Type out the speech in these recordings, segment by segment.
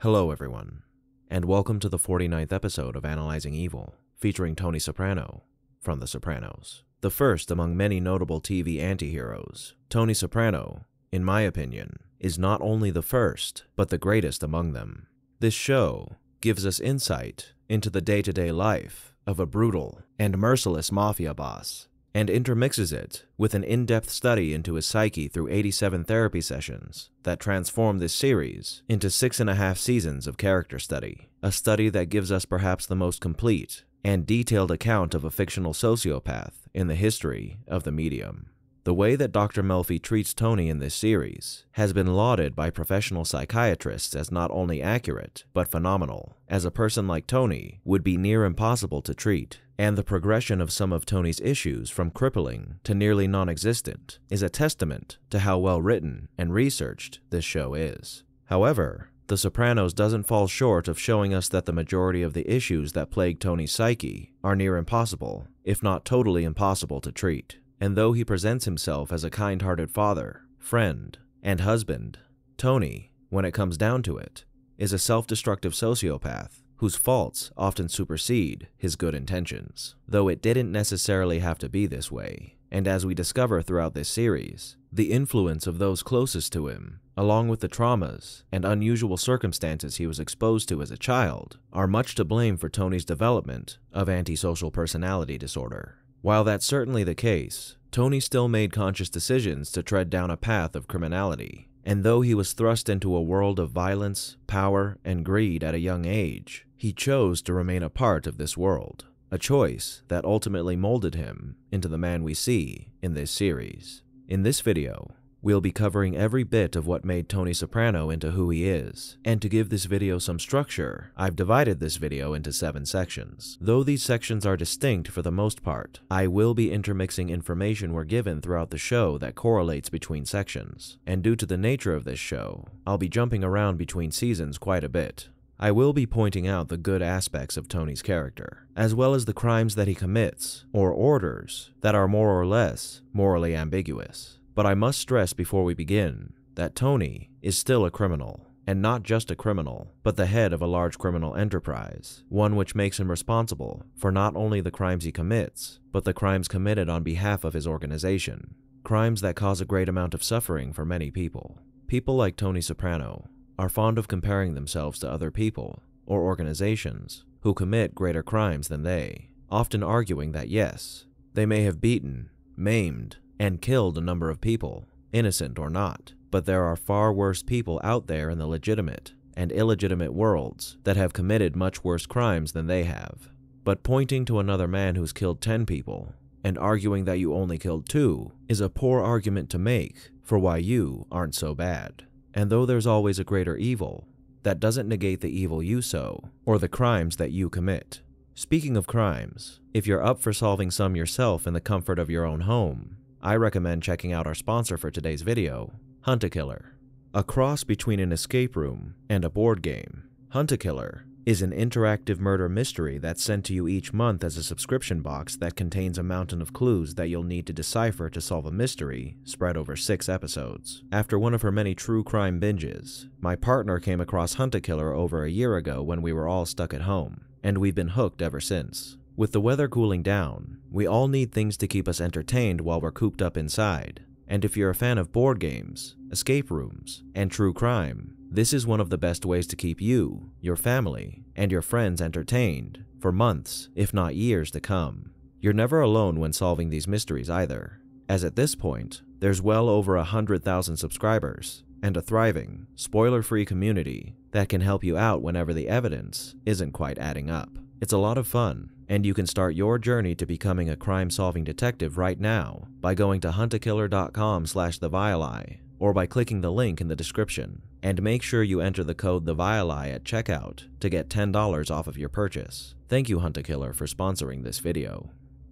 Hello, everyone, and welcome to the 49th episode of Analyzing Evil, featuring Tony Soprano from The Sopranos. The first among many notable TV antiheroes, Tony Soprano, in my opinion, is not only the first, but the greatest among them. This show gives us insight into the day to day life of a brutal and merciless mafia boss and intermixes it with an in depth study into his psyche through 87 therapy sessions that transform this series into six and a half seasons of character study, a study that gives us perhaps the most complete and detailed account of a fictional sociopath in the history of the medium. The way that Dr. Melfi treats Tony in this series has been lauded by professional psychiatrists as not only accurate, but phenomenal, as a person like Tony would be near impossible to treat. And the progression of some of Tony's issues from crippling to nearly non existent is a testament to how well written and researched this show is. However, The Sopranos doesn't fall short of showing us that the majority of the issues that plague Tony's psyche are near impossible, if not totally impossible to treat. And though he presents himself as a kind hearted father, friend, and husband, Tony, when it comes down to it, is a self destructive sociopath whose faults often supersede his good intentions. Though it didn't necessarily have to be this way, and as we discover throughout this series, the influence of those closest to him, along with the traumas and unusual circumstances he was exposed to as a child, are much to blame for Tony's development of antisocial personality disorder. While that's certainly the case, Tony still made conscious decisions to tread down a path of criminality. And though he was thrust into a world of violence, power, and greed at a young age, he chose to remain a part of this world, a choice that ultimately molded him into the man we see in this series. In this video, We'll be covering every bit of what made Tony Soprano into who he is. And to give this video some structure, I've divided this video into seven sections. Though these sections are distinct for the most part, I will be intermixing information we're given throughout the show that correlates between sections. And due to the nature of this show, I'll be jumping around between seasons quite a bit. I will be pointing out the good aspects of Tony's character, as well as the crimes that he commits, or orders, that are more or less morally ambiguous. But I must stress before we begin that Tony is still a criminal, and not just a criminal, but the head of a large criminal enterprise, one which makes him responsible for not only the crimes he commits, but the crimes committed on behalf of his organization, crimes that cause a great amount of suffering for many people. People like Tony Soprano are fond of comparing themselves to other people or organizations who commit greater crimes than they, often arguing that yes, they may have beaten, maimed, and killed a number of people, innocent or not. But there are far worse people out there in the legitimate and illegitimate worlds that have committed much worse crimes than they have. But pointing to another man who's killed 10 people and arguing that you only killed two is a poor argument to make for why you aren't so bad. And though there's always a greater evil, that doesn't negate the evil you sow or the crimes that you commit. Speaking of crimes, if you're up for solving some yourself in the comfort of your own home, I recommend checking out our sponsor for today's video, Hunt-A-Killer. A cross between an escape room and a board game, Hunt-A-Killer is an interactive murder mystery that's sent to you each month as a subscription box that contains a mountain of clues that you'll need to decipher to solve a mystery, spread over six episodes. After one of her many true crime binges, my partner came across Hunt-A-Killer over a year ago when we were all stuck at home, and we've been hooked ever since. With the weather cooling down, we all need things to keep us entertained while we're cooped up inside. And if you're a fan of board games, escape rooms, and true crime, this is one of the best ways to keep you, your family, and your friends entertained for months, if not years to come. You're never alone when solving these mysteries either, as at this point, there's well over 100,000 subscribers and a thriving, spoiler-free community that can help you out whenever the evidence isn't quite adding up. It's a lot of fun, and you can start your journey to becoming a crime-solving detective right now by going to huntakiller.com slash thevioli or by clicking the link in the description. And make sure you enter the code thevioli at checkout to get $10 off of your purchase. Thank you Huntakiller for sponsoring this video.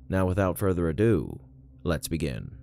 Now without further ado, let's begin.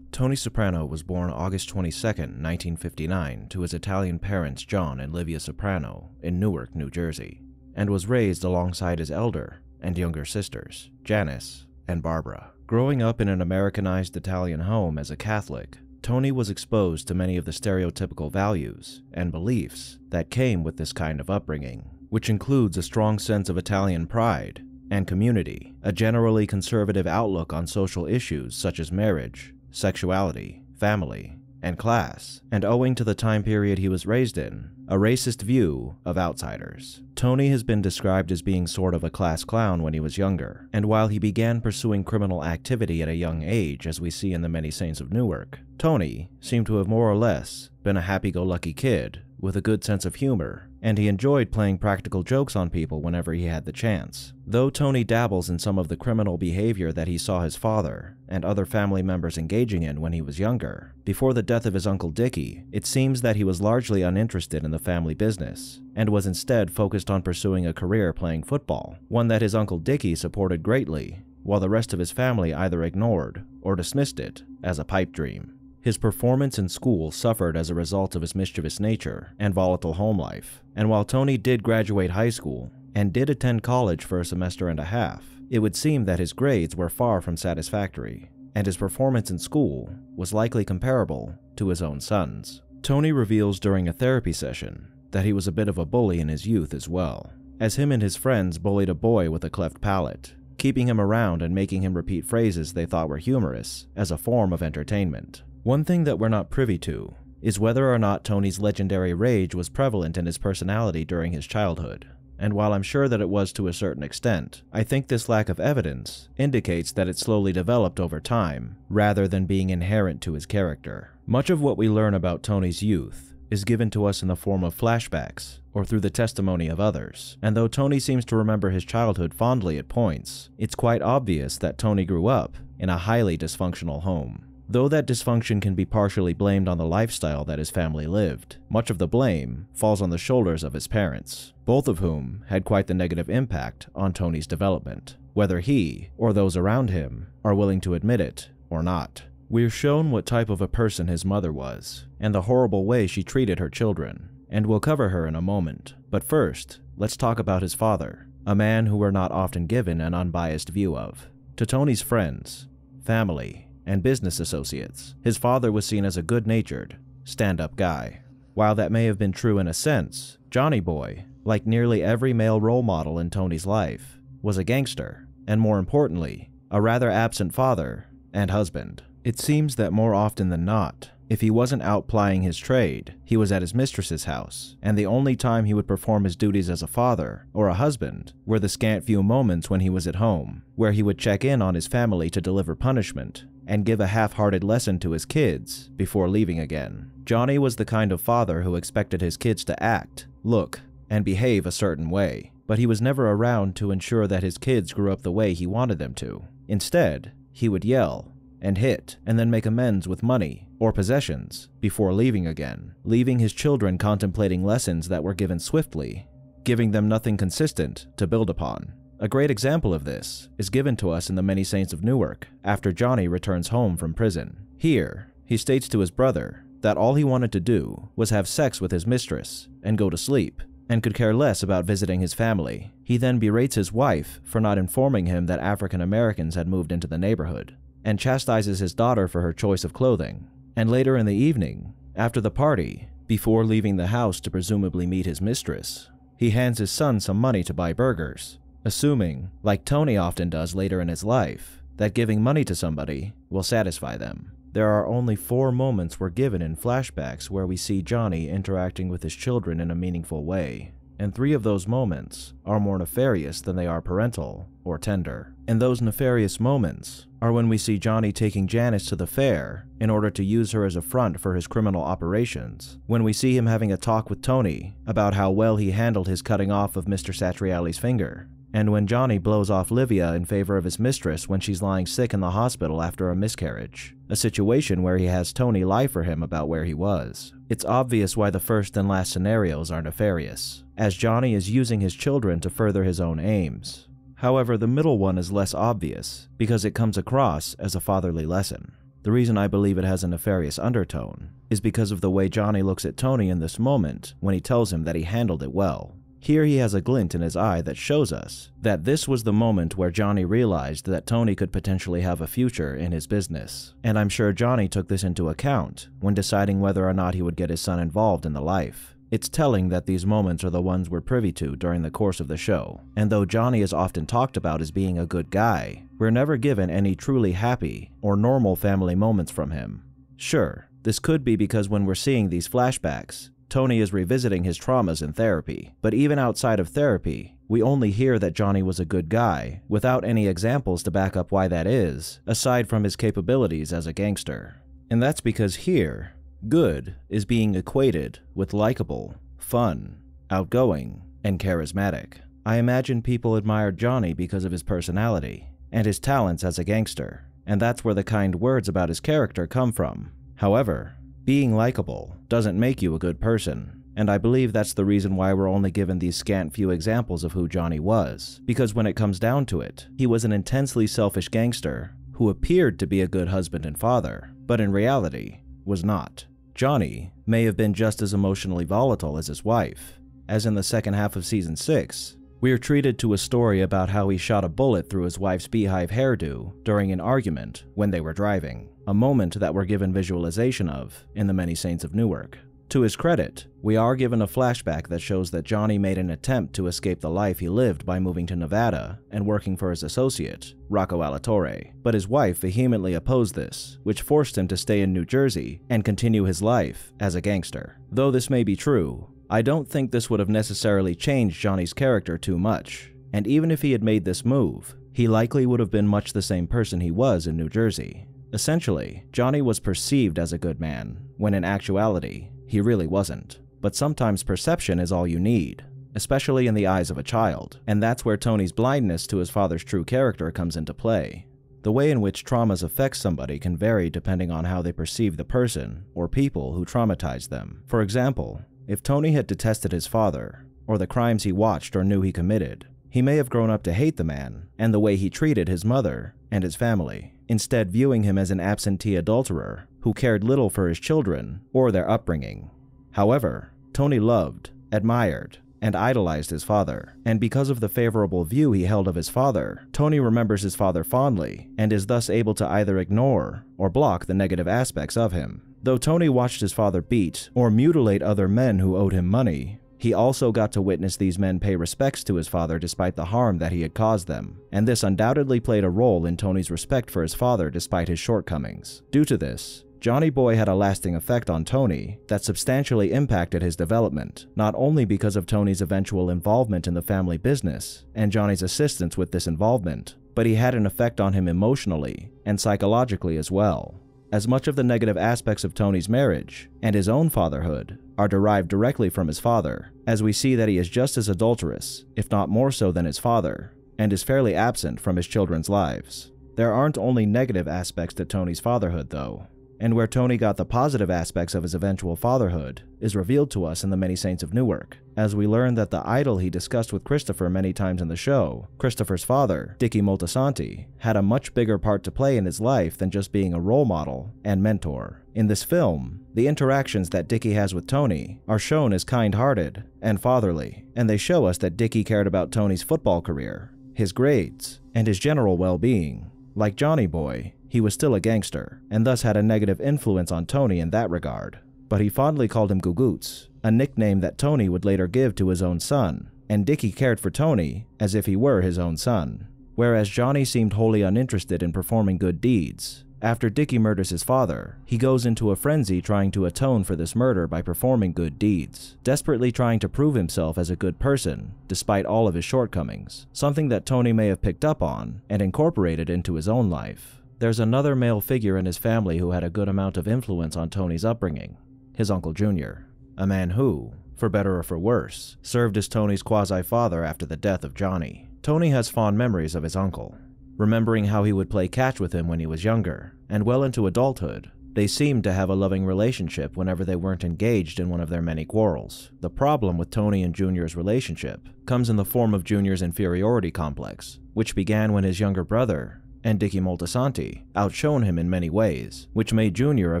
Tony Soprano was born August 22, 1959 to his Italian parents John and Livia Soprano in Newark, New Jersey and was raised alongside his elder and younger sisters, Janice and Barbara. Growing up in an Americanized Italian home as a Catholic, Tony was exposed to many of the stereotypical values and beliefs that came with this kind of upbringing, which includes a strong sense of Italian pride and community, a generally conservative outlook on social issues such as marriage, sexuality, family, and class, and owing to the time period he was raised in, a racist view of outsiders. Tony has been described as being sort of a class clown when he was younger, and while he began pursuing criminal activity at a young age, as we see in The Many Saints of Newark, Tony seemed to have more or less been a happy-go-lucky kid with a good sense of humor, and he enjoyed playing practical jokes on people whenever he had the chance. Though Tony dabbles in some of the criminal behavior that he saw his father and other family members engaging in when he was younger, before the death of his uncle Dickie, it seems that he was largely uninterested in the family business and was instead focused on pursuing a career playing football, one that his uncle Dickie supported greatly, while the rest of his family either ignored or dismissed it as a pipe dream. His performance in school suffered as a result of his mischievous nature and volatile home life, and while Tony did graduate high school and did attend college for a semester and a half, it would seem that his grades were far from satisfactory, and his performance in school was likely comparable to his own son's. Tony reveals during a therapy session that he was a bit of a bully in his youth as well, as him and his friends bullied a boy with a cleft palate, keeping him around and making him repeat phrases they thought were humorous as a form of entertainment. One thing that we're not privy to is whether or not Tony's legendary rage was prevalent in his personality during his childhood. And while I'm sure that it was to a certain extent, I think this lack of evidence indicates that it slowly developed over time, rather than being inherent to his character. Much of what we learn about Tony's youth is given to us in the form of flashbacks or through the testimony of others. And though Tony seems to remember his childhood fondly at points, it's quite obvious that Tony grew up in a highly dysfunctional home. Though that dysfunction can be partially blamed on the lifestyle that his family lived, much of the blame falls on the shoulders of his parents, both of whom had quite the negative impact on Tony's development, whether he, or those around him, are willing to admit it or not. We're shown what type of a person his mother was, and the horrible way she treated her children, and we'll cover her in a moment. But first, let's talk about his father, a man who we're not often given an unbiased view of. To Tony's friends, family, and business associates, his father was seen as a good natured, stand up guy. While that may have been true in a sense, Johnny Boy, like nearly every male role model in Tony's life, was a gangster, and more importantly, a rather absent father and husband. It seems that more often than not, if he wasn't out plying his trade, he was at his mistress's house, and the only time he would perform his duties as a father or a husband were the scant few moments when he was at home, where he would check in on his family to deliver punishment and give a half hearted lesson to his kids before leaving again. Johnny was the kind of father who expected his kids to act, look, and behave a certain way, but he was never around to ensure that his kids grew up the way he wanted them to. Instead, he would yell and hit and then make amends with money or possessions before leaving again, leaving his children contemplating lessons that were given swiftly, giving them nothing consistent to build upon. A great example of this is given to us in The Many Saints of Newark after Johnny returns home from prison. Here, he states to his brother that all he wanted to do was have sex with his mistress and go to sleep, and could care less about visiting his family. He then berates his wife for not informing him that African Americans had moved into the neighborhood, and chastises his daughter for her choice of clothing. And later in the evening, after the party, before leaving the house to presumably meet his mistress, he hands his son some money to buy burgers, assuming, like Tony often does later in his life, that giving money to somebody will satisfy them. There are only four moments we're given in flashbacks where we see Johnny interacting with his children in a meaningful way, and three of those moments are more nefarious than they are parental or tender. And those nefarious moments are when we see Johnny taking Janice to the fair in order to use her as a front for his criminal operations, when we see him having a talk with Tony about how well he handled his cutting off of Mr. Satriali's finger, and when Johnny blows off Livia in favor of his mistress when she's lying sick in the hospital after a miscarriage, a situation where he has Tony lie for him about where he was. It's obvious why the first and last scenarios are nefarious, as Johnny is using his children to further his own aims. However, the middle one is less obvious, because it comes across as a fatherly lesson. The reason I believe it has a nefarious undertone is because of the way Johnny looks at Tony in this moment when he tells him that he handled it well, here he has a glint in his eye that shows us that this was the moment where Johnny realized that Tony could potentially have a future in his business. And I'm sure Johnny took this into account when deciding whether or not he would get his son involved in the life. It's telling that these moments are the ones we're privy to during the course of the show, and though Johnny is often talked about as being a good guy, we're never given any truly happy or normal family moments from him. Sure, this could be because when we're seeing these flashbacks, Tony is revisiting his traumas in therapy. But even outside of therapy, we only hear that Johnny was a good guy, without any examples to back up why that is, aside from his capabilities as a gangster. And that's because here, good is being equated with likable, fun, outgoing, and charismatic. I imagine people admired Johnny because of his personality and his talents as a gangster, and that's where the kind words about his character come from. However, being likable doesn't make you a good person, and I believe that's the reason why we're only given these scant few examples of who Johnny was, because when it comes down to it, he was an intensely selfish gangster who appeared to be a good husband and father, but in reality, was not. Johnny may have been just as emotionally volatile as his wife, as in the second half of season 6, we're treated to a story about how he shot a bullet through his wife's beehive hairdo during an argument when they were driving, a moment that we're given visualization of in The Many Saints of Newark. To his credit, we are given a flashback that shows that Johnny made an attempt to escape the life he lived by moving to Nevada and working for his associate, Rocco Alatorre, but his wife vehemently opposed this, which forced him to stay in New Jersey and continue his life as a gangster. Though this may be true, I don't think this would have necessarily changed Johnny's character too much, and even if he had made this move, he likely would have been much the same person he was in New Jersey. Essentially, Johnny was perceived as a good man, when in actuality, he really wasn't. But sometimes perception is all you need, especially in the eyes of a child, and that's where Tony's blindness to his father's true character comes into play. The way in which traumas affect somebody can vary depending on how they perceive the person or people who traumatized them. For example, if Tony had detested his father, or the crimes he watched or knew he committed, he may have grown up to hate the man and the way he treated his mother and his family, instead viewing him as an absentee adulterer who cared little for his children or their upbringing. However, Tony loved, admired, and idolized his father, and because of the favorable view he held of his father, Tony remembers his father fondly and is thus able to either ignore or block the negative aspects of him. Though Tony watched his father beat or mutilate other men who owed him money, he also got to witness these men pay respects to his father despite the harm that he had caused them, and this undoubtedly played a role in Tony's respect for his father despite his shortcomings. Due to this, Johnny Boy had a lasting effect on Tony that substantially impacted his development, not only because of Tony's eventual involvement in the family business and Johnny's assistance with this involvement, but he had an effect on him emotionally and psychologically as well as much of the negative aspects of Tony's marriage and his own fatherhood are derived directly from his father, as we see that he is just as adulterous, if not more so than his father, and is fairly absent from his children's lives. There aren't only negative aspects to Tony's fatherhood, though, and where Tony got the positive aspects of his eventual fatherhood is revealed to us in The Many Saints of Newark, as we learn that the idol he discussed with Christopher many times in the show, Christopher's father, Dicky Moltisanti, had a much bigger part to play in his life than just being a role model and mentor. In this film, the interactions that Dicky has with Tony are shown as kind-hearted and fatherly, and they show us that Dicky cared about Tony's football career, his grades, and his general well-being. Like Johnny Boy, he was still a gangster, and thus had a negative influence on Tony in that regard. But he fondly called him Gugoots, a nickname that Tony would later give to his own son, and Dicky cared for Tony as if he were his own son, whereas Johnny seemed wholly uninterested in performing good deeds. After Dicky murders his father, he goes into a frenzy trying to atone for this murder by performing good deeds, desperately trying to prove himself as a good person, despite all of his shortcomings, something that Tony may have picked up on and incorporated into his own life. There's another male figure in his family who had a good amount of influence on Tony's upbringing, his Uncle Junior a man who, for better or for worse, served as Tony's quasi father after the death of Johnny. Tony has fond memories of his uncle, remembering how he would play catch with him when he was younger, and well into adulthood. They seemed to have a loving relationship whenever they weren't engaged in one of their many quarrels. The problem with Tony and Junior's relationship comes in the form of Junior's inferiority complex, which began when his younger brother, and Dicky Moltisanti outshone him in many ways, which made Junior a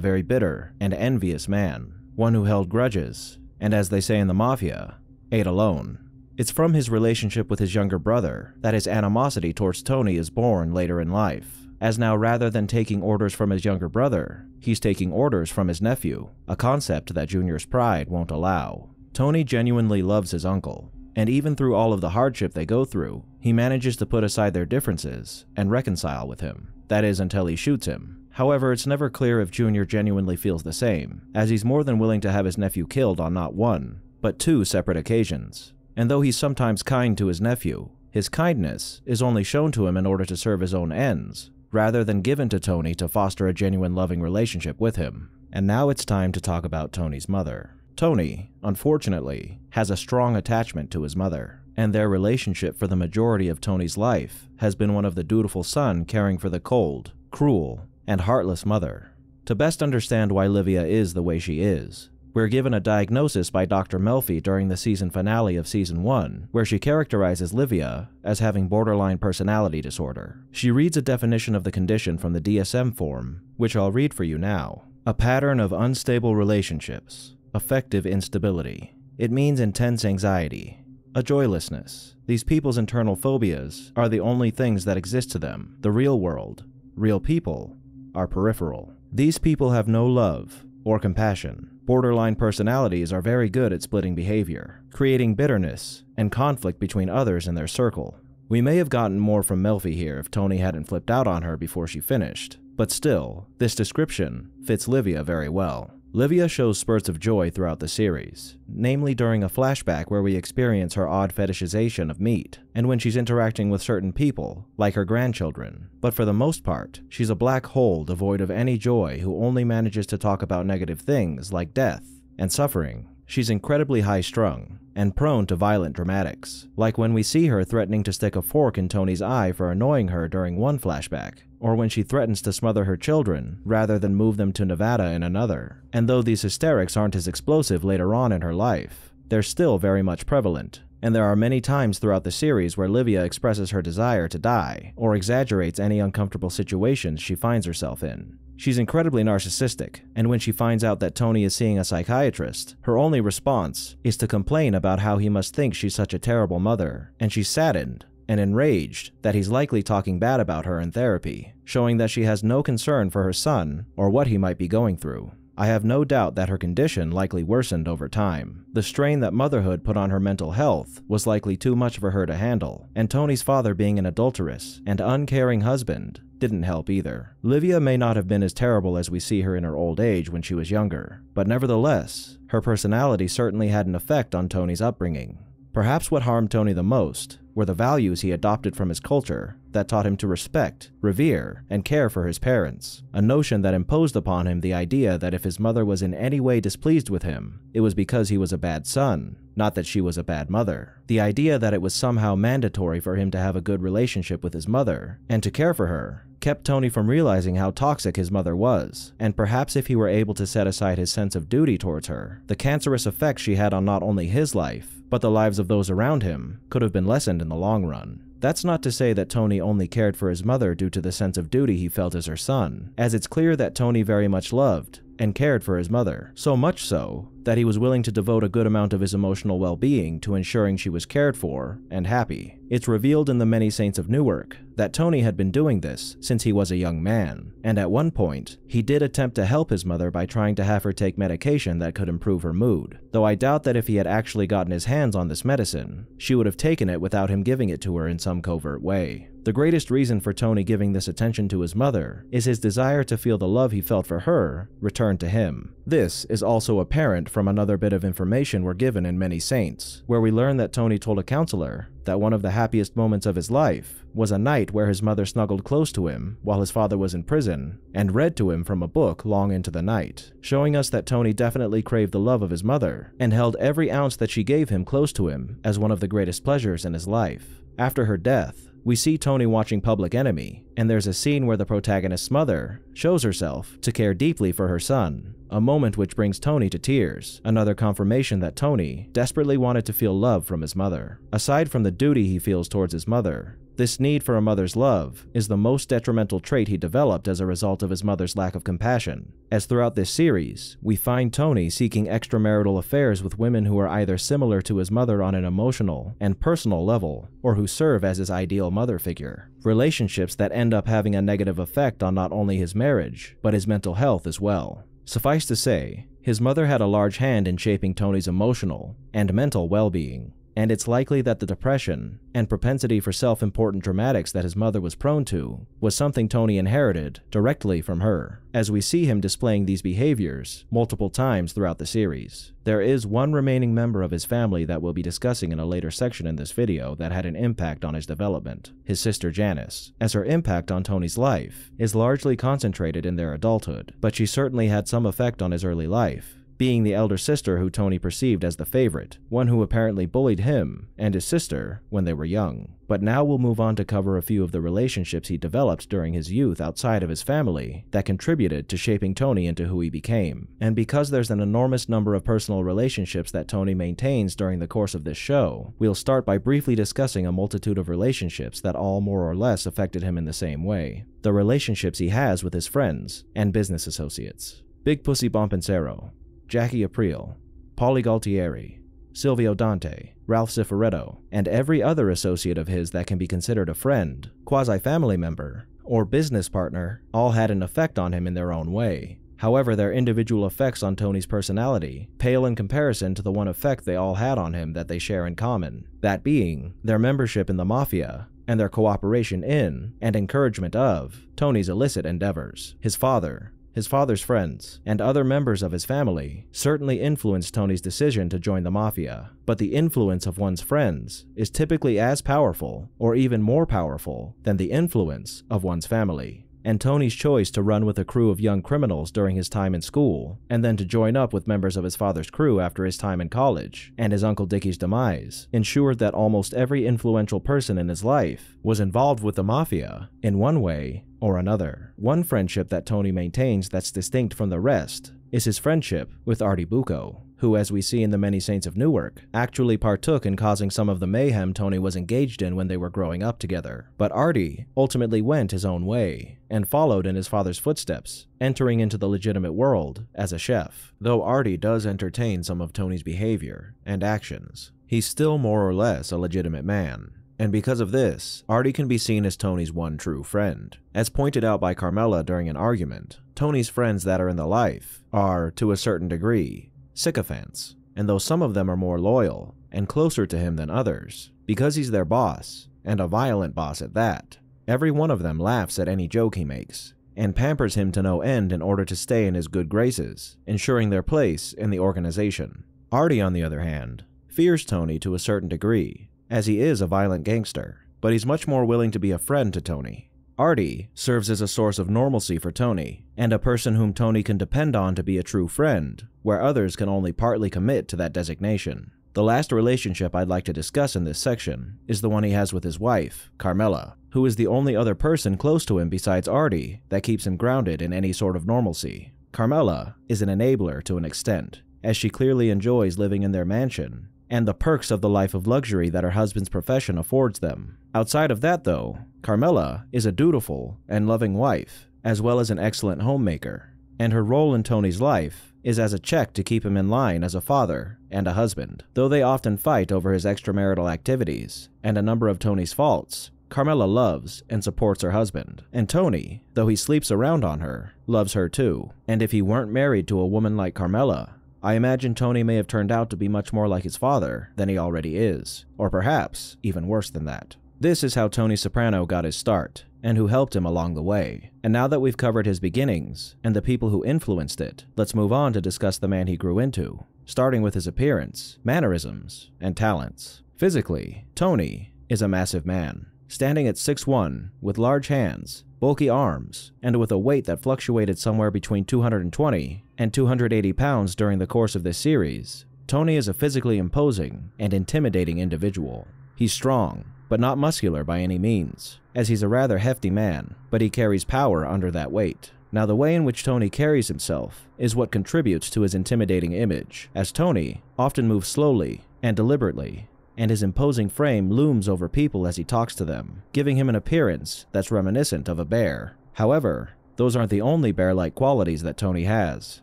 very bitter and envious man one who held grudges, and as they say in the Mafia, ate alone. It's from his relationship with his younger brother that his animosity towards Tony is born later in life, as now rather than taking orders from his younger brother, he's taking orders from his nephew, a concept that Junior's pride won't allow. Tony genuinely loves his uncle, and even through all of the hardship they go through, he manages to put aside their differences and reconcile with him. That is, until he shoots him, However, it's never clear if Junior genuinely feels the same, as he's more than willing to have his nephew killed on not one, but two separate occasions. And though he's sometimes kind to his nephew, his kindness is only shown to him in order to serve his own ends, rather than given to Tony to foster a genuine loving relationship with him. And now it's time to talk about Tony's mother. Tony, unfortunately, has a strong attachment to his mother, and their relationship for the majority of Tony's life has been one of the dutiful son caring for the cold, cruel, and heartless mother. To best understand why Livia is the way she is, we're given a diagnosis by Dr. Melfi during the season finale of season 1, where she characterizes Livia as having borderline personality disorder. She reads a definition of the condition from the DSM form, which I'll read for you now. A pattern of unstable relationships, affective instability. It means intense anxiety, a joylessness. These people's internal phobias are the only things that exist to them. The real world, real people, are peripheral. These people have no love or compassion. Borderline personalities are very good at splitting behavior, creating bitterness and conflict between others in their circle. We may have gotten more from Melfi here if Tony hadn't flipped out on her before she finished, but still, this description fits Livia very well. Livia shows spurts of joy throughout the series, namely during a flashback where we experience her odd fetishization of meat, and when she's interacting with certain people, like her grandchildren. But for the most part, she's a black hole devoid of any joy who only manages to talk about negative things like death and suffering. She's incredibly high strung, and prone to violent dramatics, like when we see her threatening to stick a fork in Tony's eye for annoying her during one flashback, or when she threatens to smother her children rather than move them to Nevada in another. And though these hysterics aren't as explosive later on in her life, they're still very much prevalent, and there are many times throughout the series where Livia expresses her desire to die, or exaggerates any uncomfortable situations she finds herself in. She's incredibly narcissistic, and when she finds out that Tony is seeing a psychiatrist, her only response is to complain about how he must think she's such a terrible mother, and she's saddened and enraged that he's likely talking bad about her in therapy, showing that she has no concern for her son or what he might be going through. I have no doubt that her condition likely worsened over time. The strain that motherhood put on her mental health was likely too much for her to handle, and Tony's father being an adulterous and uncaring husband didn't help either. Livia may not have been as terrible as we see her in her old age when she was younger, but nevertheless, her personality certainly had an effect on Tony's upbringing. Perhaps what harmed Tony the most were the values he adopted from his culture that taught him to respect, revere, and care for his parents, a notion that imposed upon him the idea that if his mother was in any way displeased with him, it was because he was a bad son, not that she was a bad mother. The idea that it was somehow mandatory for him to have a good relationship with his mother and to care for her kept Tony from realizing how toxic his mother was, and perhaps if he were able to set aside his sense of duty towards her, the cancerous effect she had on not only his life, but the lives of those around him could have been lessened in the long run. That's not to say that Tony only cared for his mother due to the sense of duty he felt as her son, as it's clear that Tony very much loved and cared for his mother, so much so that he was willing to devote a good amount of his emotional well being to ensuring she was cared for and happy. It's revealed in The Many Saints of Newark that Tony had been doing this since he was a young man, and at one point, he did attempt to help his mother by trying to have her take medication that could improve her mood, though I doubt that if he had actually gotten his hands on this medicine, she would have taken it without him giving it to her in some covert way. The greatest reason for Tony giving this attention to his mother is his desire to feel the love he felt for her returned to him. This is also apparent from another bit of information we're given in Many Saints, where we learn that Tony told a counselor that one of the happiest moments of his life was a night where his mother snuggled close to him while his father was in prison and read to him from a book long into the night, showing us that Tony definitely craved the love of his mother and held every ounce that she gave him close to him as one of the greatest pleasures in his life. After her death, we see Tony watching Public Enemy, and there's a scene where the protagonist's mother shows herself to care deeply for her son, a moment which brings Tony to tears, another confirmation that Tony desperately wanted to feel love from his mother. Aside from the duty he feels towards his mother, this need for a mother's love is the most detrimental trait he developed as a result of his mother's lack of compassion, as throughout this series, we find Tony seeking extramarital affairs with women who are either similar to his mother on an emotional and personal level, or who serve as his ideal mother figure. Relationships that end up having a negative effect on not only his marriage, but his mental health as well. Suffice to say, his mother had a large hand in shaping Tony's emotional and mental well being and it's likely that the depression and propensity for self important dramatics that his mother was prone to was something Tony inherited directly from her, as we see him displaying these behaviors multiple times throughout the series. There is one remaining member of his family that we'll be discussing in a later section in this video that had an impact on his development his sister Janice, as her impact on Tony's life is largely concentrated in their adulthood, but she certainly had some effect on his early life being the elder sister who Tony perceived as the favorite, one who apparently bullied him and his sister when they were young. But now we'll move on to cover a few of the relationships he developed during his youth outside of his family that contributed to shaping Tony into who he became. And because there's an enormous number of personal relationships that Tony maintains during the course of this show, we'll start by briefly discussing a multitude of relationships that all more or less affected him in the same way. The relationships he has with his friends and business associates. Big Pussy Bompensero, Jackie Aprile, Pauli Galtieri, Silvio Dante, Ralph Cifaretto, and every other associate of his that can be considered a friend, quasi family member, or business partner all had an effect on him in their own way. However, their individual effects on Tony's personality pale in comparison to the one effect they all had on him that they share in common that being, their membership in the Mafia, and their cooperation in, and encouragement of, Tony's illicit endeavors. His father, his father's friends, and other members of his family certainly influenced Tony's decision to join the mafia, but the influence of one's friends is typically as powerful, or even more powerful, than the influence of one's family and Tony's choice to run with a crew of young criminals during his time in school, and then to join up with members of his father's crew after his time in college, and his Uncle Dickie's demise, ensured that almost every influential person in his life was involved with the mafia, in one way or another. One friendship that Tony maintains that's distinct from the rest is his friendship with Artie Bucco who, as we see in The Many Saints of Newark, actually partook in causing some of the mayhem Tony was engaged in when they were growing up together. But Artie ultimately went his own way, and followed in his father's footsteps, entering into the legitimate world as a chef. Though Artie does entertain some of Tony's behavior and actions, he's still more or less a legitimate man, and because of this, Artie can be seen as Tony's one true friend. As pointed out by Carmela during an argument, Tony's friends that are in the life are, to a certain degree, sycophants, and though some of them are more loyal and closer to him than others, because he's their boss, and a violent boss at that, every one of them laughs at any joke he makes and pampers him to no end in order to stay in his good graces, ensuring their place in the organization. Artie, on the other hand, fears Tony to a certain degree, as he is a violent gangster, but he's much more willing to be a friend to Tony Artie serves as a source of normalcy for Tony, and a person whom Tony can depend on to be a true friend, where others can only partly commit to that designation. The last relationship I'd like to discuss in this section is the one he has with his wife, Carmela, who is the only other person close to him besides Artie that keeps him grounded in any sort of normalcy. Carmela is an enabler to an extent, as she clearly enjoys living in their mansion and the perks of the life of luxury that her husband's profession affords them. Outside of that, though, Carmela is a dutiful and loving wife, as well as an excellent homemaker, and her role in Tony's life is as a check to keep him in line as a father and a husband. Though they often fight over his extramarital activities and a number of Tony's faults, Carmela loves and supports her husband. And Tony, though he sleeps around on her, loves her too. And if he weren't married to a woman like Carmela, I imagine Tony may have turned out to be much more like his father than he already is, or perhaps even worse than that. This is how Tony Soprano got his start, and who helped him along the way. And now that we've covered his beginnings and the people who influenced it, let's move on to discuss the man he grew into, starting with his appearance, mannerisms, and talents. Physically, Tony is a massive man. Standing at 6'1 with large hands bulky arms, and with a weight that fluctuated somewhere between 220 and 280 pounds during the course of this series, Tony is a physically imposing and intimidating individual. He's strong, but not muscular by any means, as he's a rather hefty man, but he carries power under that weight. Now, the way in which Tony carries himself is what contributes to his intimidating image, as Tony often moves slowly and deliberately and his imposing frame looms over people as he talks to them, giving him an appearance that's reminiscent of a bear. However, those aren't the only bear like qualities that Tony has,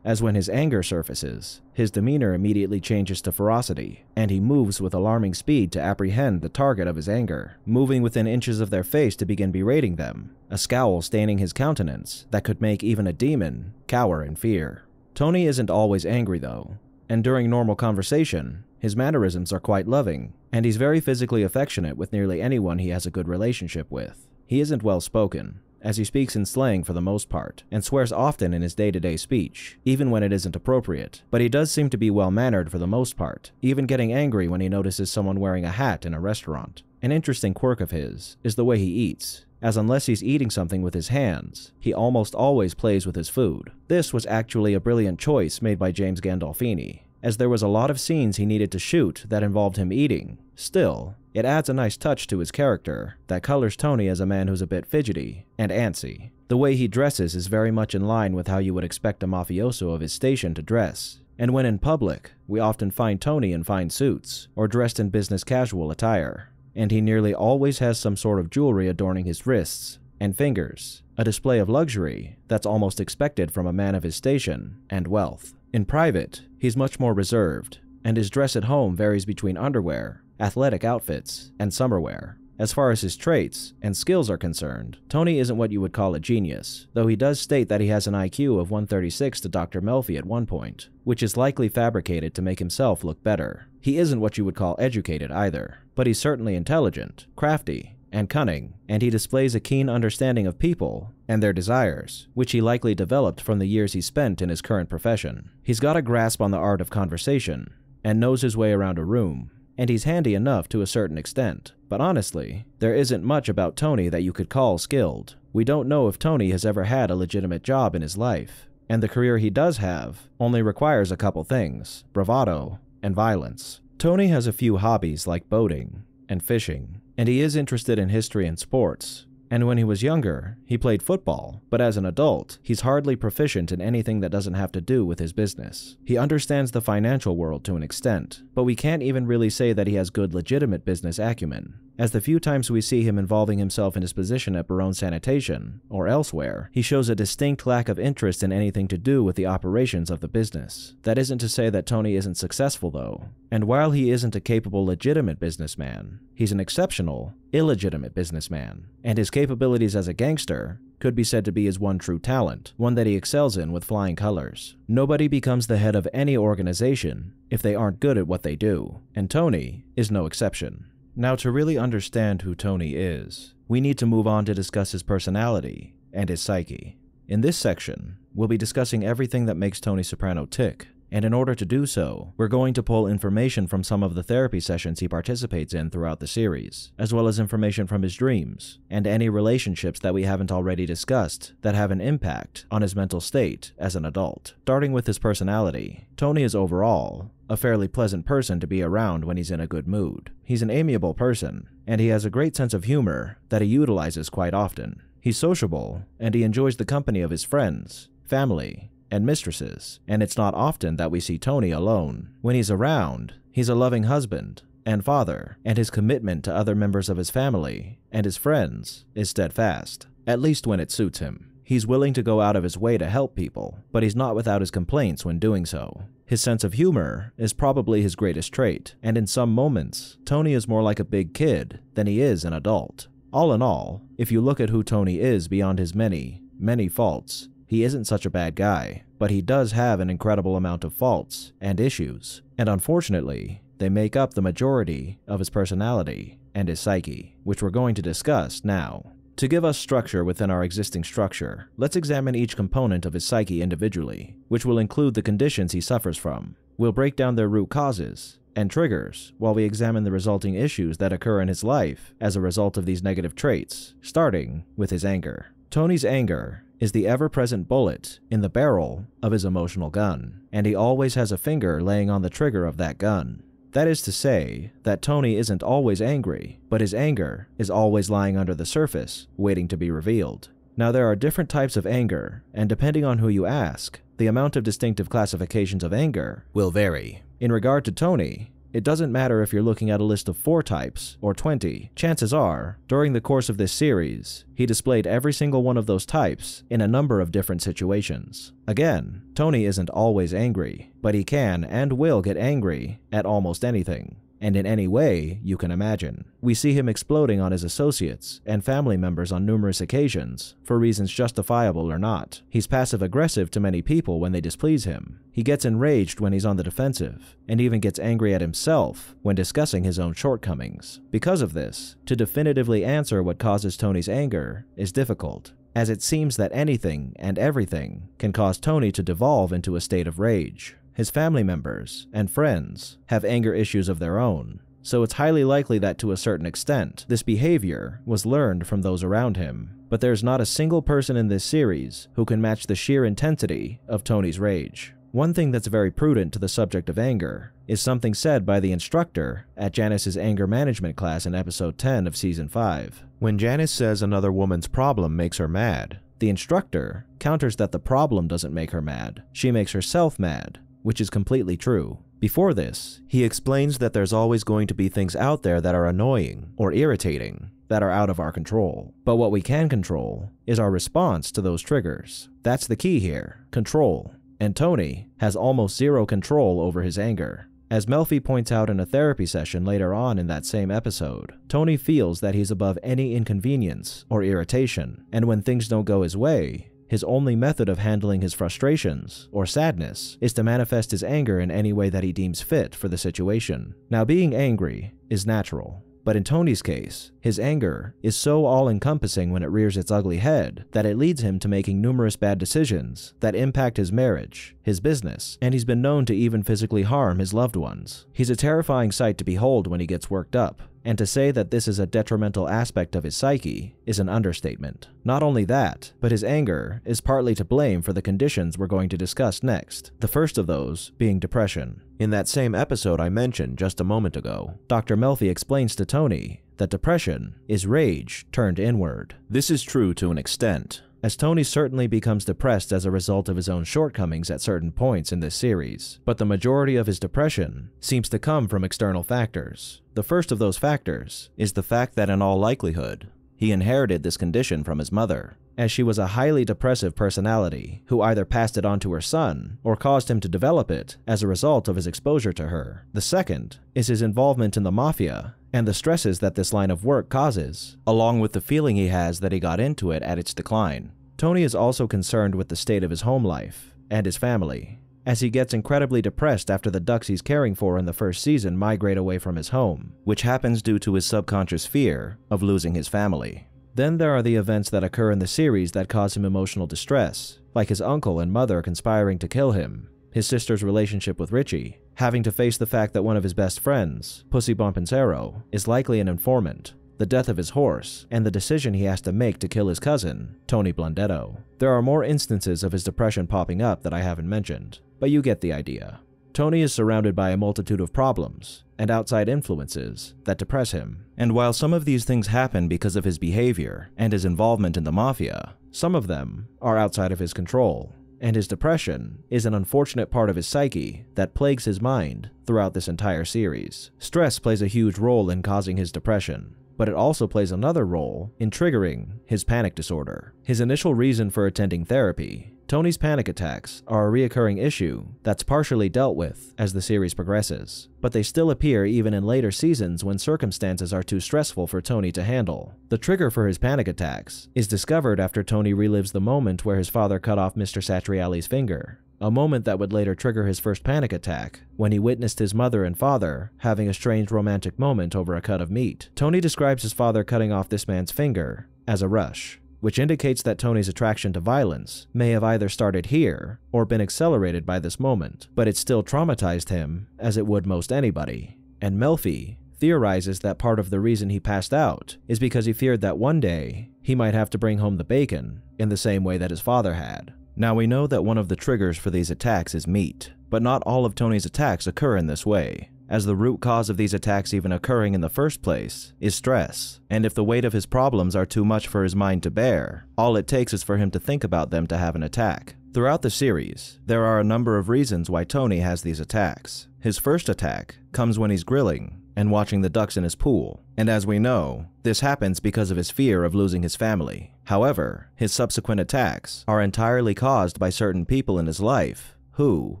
as when his anger surfaces, his demeanor immediately changes to ferocity, and he moves with alarming speed to apprehend the target of his anger, moving within inches of their face to begin berating them, a scowl staining his countenance that could make even a demon cower in fear. Tony isn't always angry, though, and during normal conversation, his mannerisms are quite loving, and he's very physically affectionate with nearly anyone he has a good relationship with. He isn't well spoken, as he speaks in slang for the most part, and swears often in his day to day speech, even when it isn't appropriate. But he does seem to be well mannered for the most part, even getting angry when he notices someone wearing a hat in a restaurant. An interesting quirk of his is the way he eats, as unless he's eating something with his hands, he almost always plays with his food. This was actually a brilliant choice made by James Gandolfini, as there was a lot of scenes he needed to shoot that involved him eating. Still, it adds a nice touch to his character that colors Tony as a man who's a bit fidgety and antsy. The way he dresses is very much in line with how you would expect a mafioso of his station to dress. And when in public, we often find Tony in fine suits or dressed in business casual attire. And he nearly always has some sort of jewelry adorning his wrists and fingers, a display of luxury that's almost expected from a man of his station and wealth. In private, he's much more reserved, and his dress at home varies between underwear, athletic outfits, and summer wear. As far as his traits and skills are concerned, Tony isn't what you would call a genius, though he does state that he has an IQ of 136 to Dr. Melfi at one point, which is likely fabricated to make himself look better. He isn't what you would call educated either, but he's certainly intelligent, crafty, and cunning, and he displays a keen understanding of people and their desires, which he likely developed from the years he spent in his current profession. He's got a grasp on the art of conversation, and knows his way around a room, and he's handy enough to a certain extent. But honestly, there isn't much about Tony that you could call skilled. We don't know if Tony has ever had a legitimate job in his life, and the career he does have only requires a couple things bravado and violence. Tony has a few hobbies like boating and fishing, and he is interested in history and sports. And when he was younger, he played football, but as an adult, he's hardly proficient in anything that doesn't have to do with his business. He understands the financial world to an extent, but we can't even really say that he has good legitimate business acumen as the few times we see him involving himself in his position at Barone Sanitation, or elsewhere, he shows a distinct lack of interest in anything to do with the operations of the business. That isn't to say that Tony isn't successful, though, and while he isn't a capable, legitimate businessman, he's an exceptional, illegitimate businessman, and his capabilities as a gangster could be said to be his one true talent, one that he excels in with flying colors. Nobody becomes the head of any organization if they aren't good at what they do, and Tony is no exception. Now, to really understand who Tony is, we need to move on to discuss his personality and his psyche. In this section, we'll be discussing everything that makes Tony Soprano tick, and in order to do so, we're going to pull information from some of the therapy sessions he participates in throughout the series, as well as information from his dreams, and any relationships that we haven't already discussed that have an impact on his mental state as an adult. Starting with his personality, Tony is overall a fairly pleasant person to be around when he's in a good mood. He's an amiable person, and he has a great sense of humor that he utilizes quite often. He's sociable, and he enjoys the company of his friends, family, and mistresses, and it's not often that we see Tony alone. When he's around, he's a loving husband and father, and his commitment to other members of his family and his friends is steadfast, at least when it suits him. He's willing to go out of his way to help people, but he's not without his complaints when doing so. His sense of humor is probably his greatest trait, and in some moments, Tony is more like a big kid than he is an adult. All in all, if you look at who Tony is beyond his many, many faults, he isn't such a bad guy, but he does have an incredible amount of faults and issues, and unfortunately, they make up the majority of his personality and his psyche, which we're going to discuss now. To give us structure within our existing structure, let's examine each component of his psyche individually, which will include the conditions he suffers from. We'll break down their root causes and triggers while we examine the resulting issues that occur in his life as a result of these negative traits, starting with his anger. Tony's anger is the ever present bullet in the barrel of his emotional gun, and he always has a finger laying on the trigger of that gun. That is to say, that Tony isn't always angry, but his anger is always lying under the surface, waiting to be revealed. Now, there are different types of anger, and depending on who you ask, the amount of distinctive classifications of anger will vary. In regard to Tony, it doesn't matter if you're looking at a list of 4 types, or 20, chances are, during the course of this series, he displayed every single one of those types in a number of different situations. Again, Tony isn't always angry, but he can and will get angry at almost anything and in any way you can imagine. We see him exploding on his associates and family members on numerous occasions, for reasons justifiable or not. He's passive aggressive to many people when they displease him. He gets enraged when he's on the defensive, and even gets angry at himself when discussing his own shortcomings. Because of this, to definitively answer what causes Tony's anger is difficult, as it seems that anything and everything can cause Tony to devolve into a state of rage. His family members and friends have anger issues of their own, so it's highly likely that to a certain extent, this behavior was learned from those around him. But there's not a single person in this series who can match the sheer intensity of Tony's rage. One thing that's very prudent to the subject of anger is something said by the instructor at Janice's anger management class in episode 10 of season 5. When Janice says another woman's problem makes her mad, the instructor counters that the problem doesn't make her mad, she makes herself mad which is completely true. Before this, he explains that there's always going to be things out there that are annoying or irritating that are out of our control. But what we can control is our response to those triggers. That's the key here control. And Tony has almost zero control over his anger. As Melfi points out in a therapy session later on in that same episode, Tony feels that he's above any inconvenience or irritation, and when things don't go his way, his only method of handling his frustrations, or sadness, is to manifest his anger in any way that he deems fit for the situation. Now, being angry is natural. But in Tony's case, his anger is so all encompassing when it rears its ugly head that it leads him to making numerous bad decisions that impact his marriage, his business, and he's been known to even physically harm his loved ones. He's a terrifying sight to behold when he gets worked up, and to say that this is a detrimental aspect of his psyche is an understatement. Not only that, but his anger is partly to blame for the conditions we're going to discuss next, the first of those being depression. In that same episode I mentioned just a moment ago, Dr. Melfi explains to Tony that depression is rage turned inward. This is true to an extent, as Tony certainly becomes depressed as a result of his own shortcomings at certain points in this series, but the majority of his depression seems to come from external factors. The first of those factors is the fact that, in all likelihood, he inherited this condition from his mother, as she was a highly depressive personality who either passed it on to her son or caused him to develop it as a result of his exposure to her. The second is his involvement in the mafia and the stresses that this line of work causes, along with the feeling he has that he got into it at its decline. Tony is also concerned with the state of his home life and his family, as he gets incredibly depressed after the ducks he's caring for in the first season migrate away from his home, which happens due to his subconscious fear of losing his family. Then there are the events that occur in the series that cause him emotional distress, like his uncle and mother conspiring to kill him, his sister's relationship with Richie, having to face the fact that one of his best friends, Pussy Bompensero, is likely an informant, the death of his horse, and the decision he has to make to kill his cousin, Tony Blundetto. There are more instances of his depression popping up that I haven't mentioned, but you get the idea. Tony is surrounded by a multitude of problems and outside influences that depress him. And while some of these things happen because of his behavior and his involvement in the mafia, some of them are outside of his control, and his depression is an unfortunate part of his psyche that plagues his mind throughout this entire series. Stress plays a huge role in causing his depression, but it also plays another role in triggering his panic disorder. His initial reason for attending therapy Tony's panic attacks are a reoccurring issue that's partially dealt with as the series progresses, but they still appear even in later seasons when circumstances are too stressful for Tony to handle. The trigger for his panic attacks is discovered after Tony relives the moment where his father cut off Mr. Satriali's finger, a moment that would later trigger his first panic attack when he witnessed his mother and father having a strange romantic moment over a cut of meat. Tony describes his father cutting off this man's finger as a rush, which indicates that Tony's attraction to violence may have either started here or been accelerated by this moment, but it still traumatized him, as it would most anybody. And Melfi theorizes that part of the reason he passed out is because he feared that one day he might have to bring home the bacon in the same way that his father had. Now we know that one of the triggers for these attacks is meat, but not all of Tony's attacks occur in this way as the root cause of these attacks even occurring in the first place is stress. And if the weight of his problems are too much for his mind to bear, all it takes is for him to think about them to have an attack. Throughout the series, there are a number of reasons why Tony has these attacks. His first attack comes when he's grilling and watching the ducks in his pool. And as we know, this happens because of his fear of losing his family. However, his subsequent attacks are entirely caused by certain people in his life who,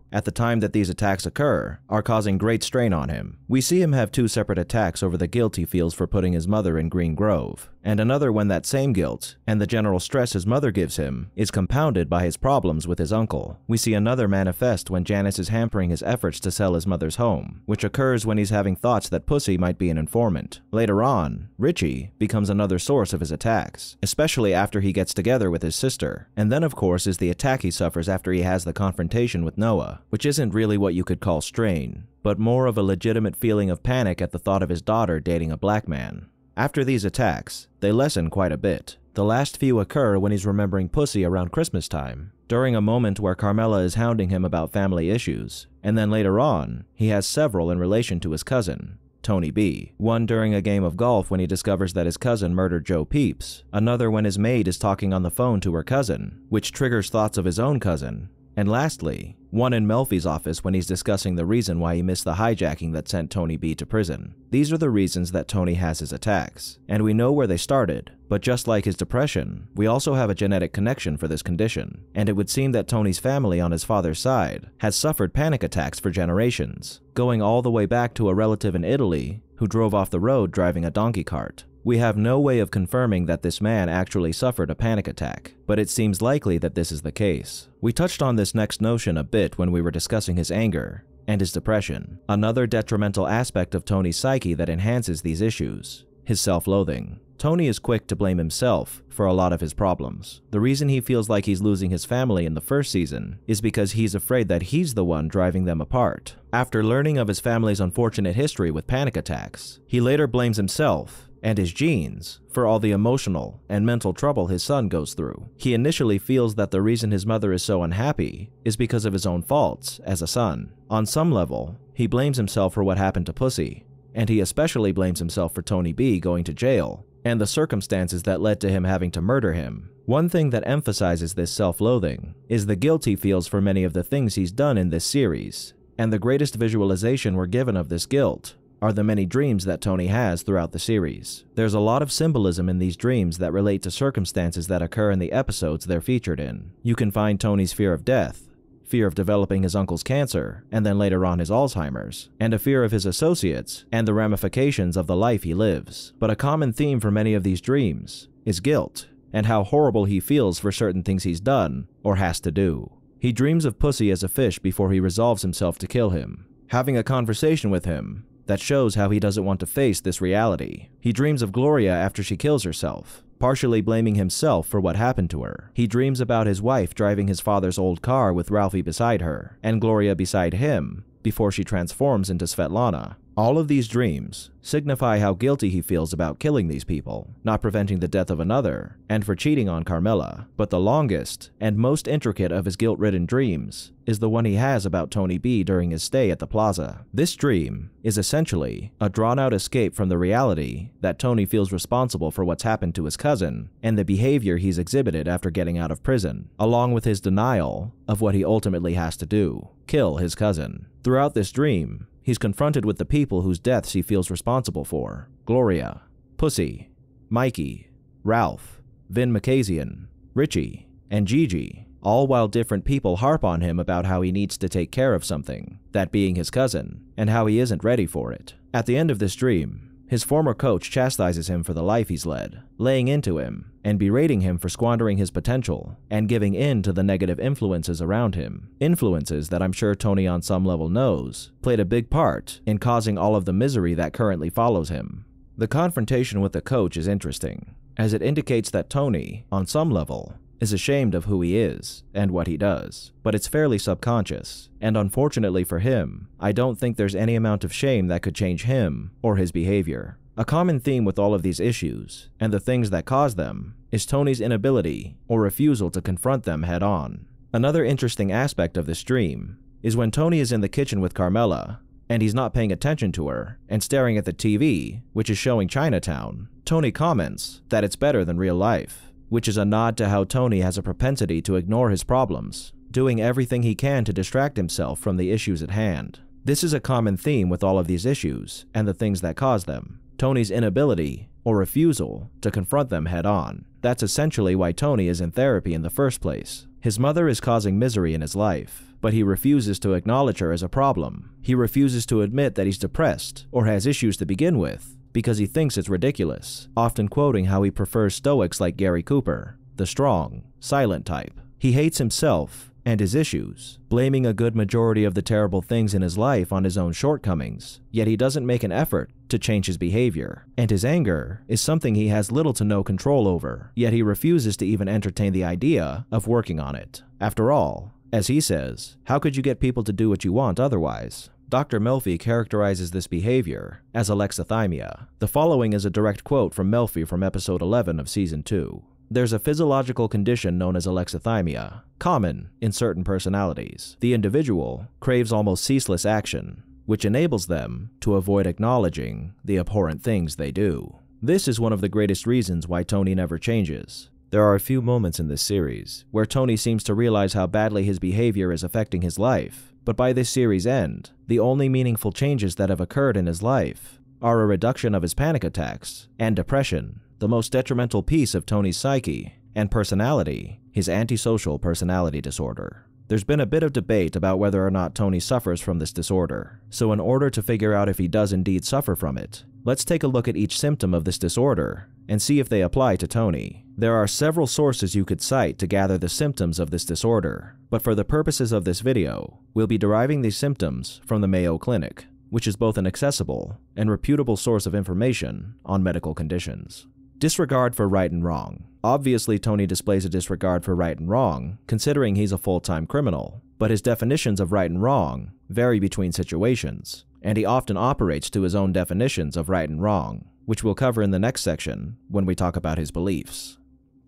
at the time that these attacks occur, are causing great strain on him. We see him have two separate attacks over the guilt he feels for putting his mother in Green Grove and another when that same guilt, and the general stress his mother gives him, is compounded by his problems with his uncle. We see another manifest when Janice is hampering his efforts to sell his mother's home, which occurs when he's having thoughts that Pussy might be an informant. Later on, Richie becomes another source of his attacks, especially after he gets together with his sister. And then of course is the attack he suffers after he has the confrontation with Noah, which isn't really what you could call strain, but more of a legitimate feeling of panic at the thought of his daughter dating a black man. After these attacks, they lessen quite a bit. The last few occur when he's remembering Pussy around Christmas time, during a moment where Carmela is hounding him about family issues, and then later on, he has several in relation to his cousin, Tony B. One during a game of golf when he discovers that his cousin murdered Joe Peeps. Another when his maid is talking on the phone to her cousin, which triggers thoughts of his own cousin, and lastly, one in Melfi's office when he's discussing the reason why he missed the hijacking that sent Tony B to prison. These are the reasons that Tony has his attacks, and we know where they started, but just like his depression, we also have a genetic connection for this condition, and it would seem that Tony's family on his father's side has suffered panic attacks for generations, going all the way back to a relative in Italy who drove off the road driving a donkey cart. We have no way of confirming that this man actually suffered a panic attack, but it seems likely that this is the case. We touched on this next notion a bit when we were discussing his anger, and his depression, another detrimental aspect of Tony's psyche that enhances these issues, his self-loathing. Tony is quick to blame himself for a lot of his problems. The reason he feels like he's losing his family in the first season is because he's afraid that he's the one driving them apart. After learning of his family's unfortunate history with panic attacks, he later blames himself and his genes for all the emotional and mental trouble his son goes through. He initially feels that the reason his mother is so unhappy is because of his own faults as a son. On some level, he blames himself for what happened to Pussy, and he especially blames himself for Tony B going to jail and the circumstances that led to him having to murder him. One thing that emphasizes this self loathing is the guilt he feels for many of the things he's done in this series, and the greatest visualization we're given of this guilt are the many dreams that Tony has throughout the series. There's a lot of symbolism in these dreams that relate to circumstances that occur in the episodes they're featured in. You can find Tony's fear of death, fear of developing his uncle's cancer, and then later on his Alzheimer's, and a fear of his associates and the ramifications of the life he lives. But a common theme for many of these dreams is guilt, and how horrible he feels for certain things he's done or has to do. He dreams of Pussy as a fish before he resolves himself to kill him. Having a conversation with him, that shows how he doesn't want to face this reality. He dreams of Gloria after she kills herself, partially blaming himself for what happened to her. He dreams about his wife driving his father's old car with Ralphie beside her, and Gloria beside him, before she transforms into Svetlana. All of these dreams signify how guilty he feels about killing these people, not preventing the death of another, and for cheating on Carmela. But the longest and most intricate of his guilt ridden dreams is the one he has about Tony B during his stay at the plaza. This dream is essentially a drawn out escape from the reality that Tony feels responsible for what's happened to his cousin and the behavior he's exhibited after getting out of prison, along with his denial of what he ultimately has to do kill his cousin. Throughout this dream, He's confronted with the people whose deaths he feels responsible for Gloria, Pussy, Mikey, Ralph, Vin McCasian, Richie, and Gigi, all while different people harp on him about how he needs to take care of something, that being his cousin, and how he isn't ready for it. At the end of this dream, his former coach chastises him for the life he's led, laying into him, and berating him for squandering his potential and giving in to the negative influences around him. Influences that I'm sure Tony on some level knows played a big part in causing all of the misery that currently follows him. The confrontation with the coach is interesting, as it indicates that Tony, on some level, is ashamed of who he is and what he does, but it's fairly subconscious, and unfortunately for him, I don't think there's any amount of shame that could change him or his behavior. A common theme with all of these issues, and the things that cause them, is Tony's inability or refusal to confront them head on. Another interesting aspect of this dream is when Tony is in the kitchen with Carmela and he's not paying attention to her and staring at the TV, which is showing Chinatown. Tony comments that it's better than real life which is a nod to how Tony has a propensity to ignore his problems, doing everything he can to distract himself from the issues at hand. This is a common theme with all of these issues and the things that cause them. Tony's inability, or refusal, to confront them head on. That's essentially why Tony is in therapy in the first place. His mother is causing misery in his life, but he refuses to acknowledge her as a problem. He refuses to admit that he's depressed or has issues to begin with, because he thinks it's ridiculous, often quoting how he prefers Stoics like Gary Cooper, the strong, silent type. He hates himself and his issues, blaming a good majority of the terrible things in his life on his own shortcomings, yet he doesn't make an effort to change his behavior. And his anger is something he has little to no control over, yet he refuses to even entertain the idea of working on it. After all, as he says, how could you get people to do what you want otherwise? Dr. Melfi characterizes this behavior as alexithymia. The following is a direct quote from Melfi from episode 11 of season 2. There's a physiological condition known as alexithymia, common in certain personalities. The individual craves almost ceaseless action, which enables them to avoid acknowledging the abhorrent things they do. This is one of the greatest reasons why Tony never changes. There are a few moments in this series where Tony seems to realize how badly his behavior is affecting his life, but by this series' end, the only meaningful changes that have occurred in his life are a reduction of his panic attacks and depression, the most detrimental piece of Tony's psyche, and personality, his antisocial personality disorder. There's been a bit of debate about whether or not Tony suffers from this disorder, so in order to figure out if he does indeed suffer from it, let's take a look at each symptom of this disorder and see if they apply to Tony. There are several sources you could cite to gather the symptoms of this disorder, but for the purposes of this video, we'll be deriving these symptoms from the Mayo Clinic, which is both an accessible and reputable source of information on medical conditions. Disregard for right and wrong. Obviously, Tony displays a disregard for right and wrong, considering he's a full time criminal, but his definitions of right and wrong vary between situations, and he often operates to his own definitions of right and wrong, which we'll cover in the next section when we talk about his beliefs